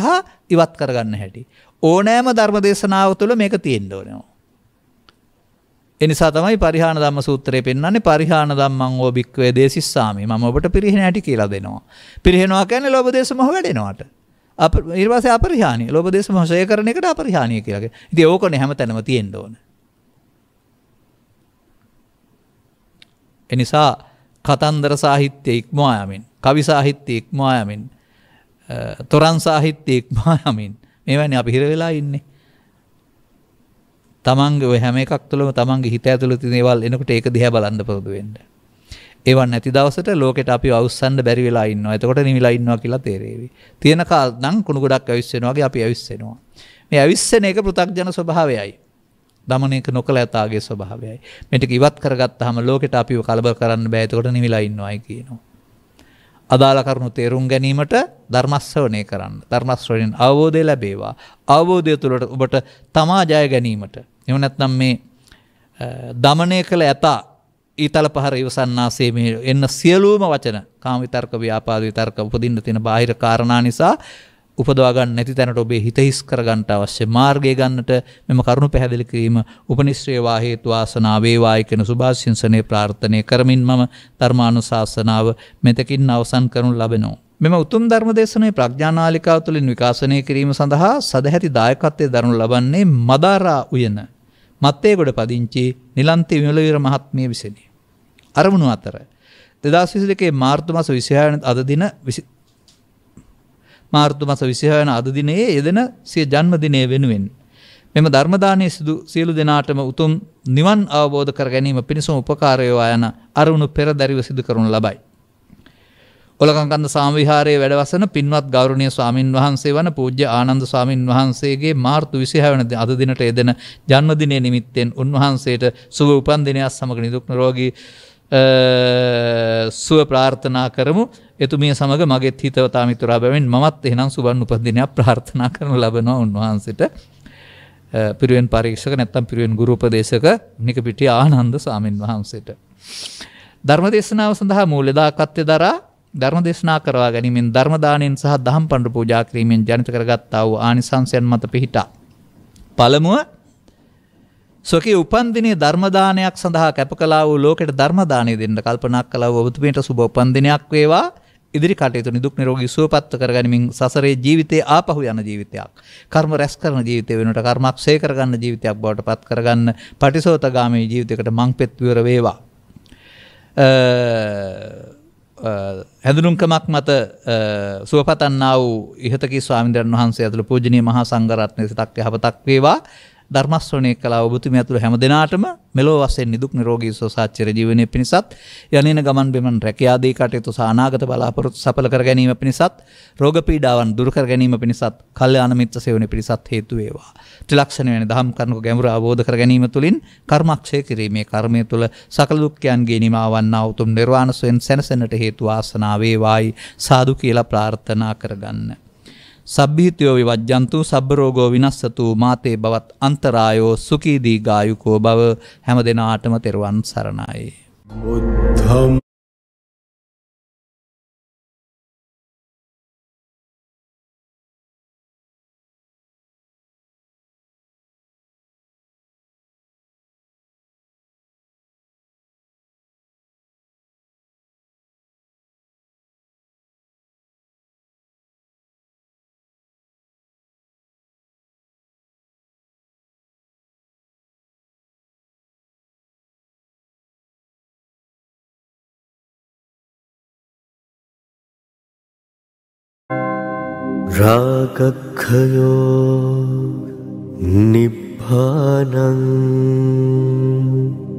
ඉවත් කරගන්න හැටි ඕනෑම ධර්ම දේශනාව තුළ මේක තියෙන්න ඕනේ එනිසා තමයි පරිහාන ධම්ම සූත්‍රය පෙන්වන්නේ පරිහාන ධම්මං ඕ භික්ඛවේ දේසිස්සාමි මම ඔබට පිරිහෙන හැටි කියලා දෙනවා පිරිහෙනවා කියන්නේ ලෝභ දේශ මොහ වැඩෙනවාට නිර්වාසය අපරිහානි ලෝභ දේශ මොහ ෂය කරන එකට අපරිහානිය කියලා. ඉතින් ඕකනේ හැමතැනම තියෙන්න ඕන. එනිසා කතන්දර සාහිත්‍ය ඉක්මවා යමින් කවි සාහිත්‍ය ඉක්මවා යමින් තොරන් සාහිත්‍ය ඉක්මවා යමින් මේවැනි අපි හිර වෙලා ඉන්නේ. තමන්ගේ හැම එකක් තුළම තමන්ගේ හිත ඇතුළ තිනේවල් එනකට ඒක දිහ බලන්න පුරුදු වෙන්න. ඒවන් නැති දවසට ලෝකට අපි අවස්සන්න බැරි වෙලා ඉන්න එතකොට නිමිලා ඉන්නවා කියලා තේරේවි. තියෙන කාල්නම් කුණු ගොඩක් ඇවිස්සෙනවාගේ අපි ඇවිස්සෙනවා. මේ ඇවිස්සෙන එක පෘථක්ජන ස්වභාවයයි. දමනයක නොකළ ඇතාගේ ස්වභාවයයි. මෙටික ඉවත් කරගත් හම ලෝකට අපිව කලබ කරන්න බෑතකොට නිවිලා ඉන්නවායි කියනවා. අදාළ කරුණු තේරුම් ගැනීමට ධර්මස්වනය කරන්න ධර්මස්වරයෙන් අවබෝධය ලැබේවා අවබෝධය තුළට ඔබට තමා ජය ගැනීමට එමනැත්නම් මේ දමනය කළ ඇතා ඊතල පහර ඉවසන්නාසේ මේ එන්න සියලූම වචන කාමිතර්ක ව්‍යාපාද විතර්ක උපදින්න තියෙන බාහිර කාරණා නිසා උපදවාගන්න නැති තැනට ඔබේ හිතහිස් කරගන්නට අවශ්‍ය මාර්ගය ගන්නට මෙම කරුණු පැහැදිලි කිරීම උපනිශ්‍රේවා හේතු වාසනා වේවායි කියන සුභාශිංසනය ප්‍රාර්ථනය කරමින් මම ධර්මානුශාසනාව මෙතකින් අවසන් කරනු ලබනවා. මෙම උතුම් ධර්මදේශනය ප්‍රඥානාලිකාව තුළින් විකාශනය කිරීම සඳහා සදැහැති දායකත්වය දරනු ලබන්නේ මදාරා උයන. මත්තේ ගොඩ පදිංචි නිලන්ති විමලවීර මහත්මිය විසිනි. අරමුණු අතර. දෙදස් විසි දෙකේ මාර්තු මස විසිහයන අද දින මාර්තු මස විසිහයන අද දිනයේ යෙදෙන සිය ජන්මදිනය වෙනුවෙන්. මෙම ධර්මදානය සිදු සියලු දෙනාටම උතුම් නිවන් අවබෝධ කර ගැනීම පිණිසුම් උපකාරයවා යන අරුණු පෙර දැරිව සිදු කරනු ලබයි. ඔලකන්ද සාමවිහාරයේ වැඩවසන පින්වත් ගෞරණය ස්වාමීන් වහන්සේ වන පූජ්‍ය ආනන්ද ස්වාමීන් වහන්සේගේ මාර්තු විසිහවන අද දිනට එදෙන ජන්මදිනය නිමිත්තෙන් උන්වහන්සේට සුව උපන්දිනයක් සමග නිදුක්න රෝගී සුව ප්‍රාර්ථනා කරමු එතුමිය සමඟ මගේත් හිතවතා මිතුරා බැවින් මත් එහනම් සුබන් උපදිනයක් ප්‍රාර්ථනා කරන ලබනවා උන්වහන්සට පිරුවෙන් පරීක්ෂක නැත්තම් පිරුවෙන් ගුරුපදේශක නික පිටි ආනන්ද සාමීන් වහන්සේට. ධර්ම දේශනාව සඳහා මූලෙදා කත්්‍ය දරා ධර්ම දේශනා කරවා ගැනීමෙන් ධර්මදානයෙන් සහ දහම් පණඩු පූජාකිරීමෙන් ජනිත කරගත්තාව ආනිසංසයන් මත පිහිටා. පළමුුව සොකේ උපන්දිනේ ධර්මදානයක් සඳහා කැප කලා වූ ලෝකෙට ධර්මදානය දෙන්න කල්පනා කලා ඔබතුමීට සුබ උපන්දිනයක් වේවා ඉදිරි කටයුතු නිදුක් නිරෝගී සුවපත්ව කරගනිමින් සසරේ ජීවිතේ ආපහු යන ජීවිතයක් කර්ම රැස් කරන ජීවිතය වෙනුවට කර්මක්ෂය කරගන්න ජීවිතයක් බවට පත් කරගන්න පටිසෝතගාමී ජීවිතයකට මං පෙත් විවර වේවා හැඳුනුම්කමක් මත සුවපතන්නා වූ ඉහතකි ස්වාමින්දරන් වහන්සේ ඇතුළු පූජනීය මහා සංඝරත්නය සිතක් යහපතක් වේවා ධර්මස්වනය කලා ඔබතුම ඇතුළ හැම දෙනාටම මෙලෝ වසෙන් නිදුක් නිරෝගී සෝසාච්චර ජීවනය පිණිසත් යනන ගමන් බෙමන් රැකයාදී කටයුතු සානාගත බලාපොරොත් සපල කර ගැනීම පිණිසත් රෝගපීඩාවන් දුරකර ගැනීම පිණිසත් කල්්‍යයාන මිත්‍ර සෙවන පිරිසත් හේතුවේවා. ත්‍රිලක්ෂණ වෙන දහම් කරනු ගැමුර අවබෝධ කර ගැනීම තුළින් කර්මක්ෂය කිරීමේ කර්මය තුළ සකලදුක්කයන්ගේ නිමාවන්න අවතුම් නිර්වාණසුවෙන් සැනසනට හේතු ආසනාවේවායි සාදු කියලා ප්‍රාර්ථනා කරගන්න. සබ්භීතයෝ විවජ්ජන්තු සබ්බ රෝගෝ විනස්සතු මාතේ බවත් අන්තරායෝ සුකීදී ගායුකෝ බව හැම දෙනාටම තෙරුවන් සරණයි. බුද්ධම් रागखयो निपानम्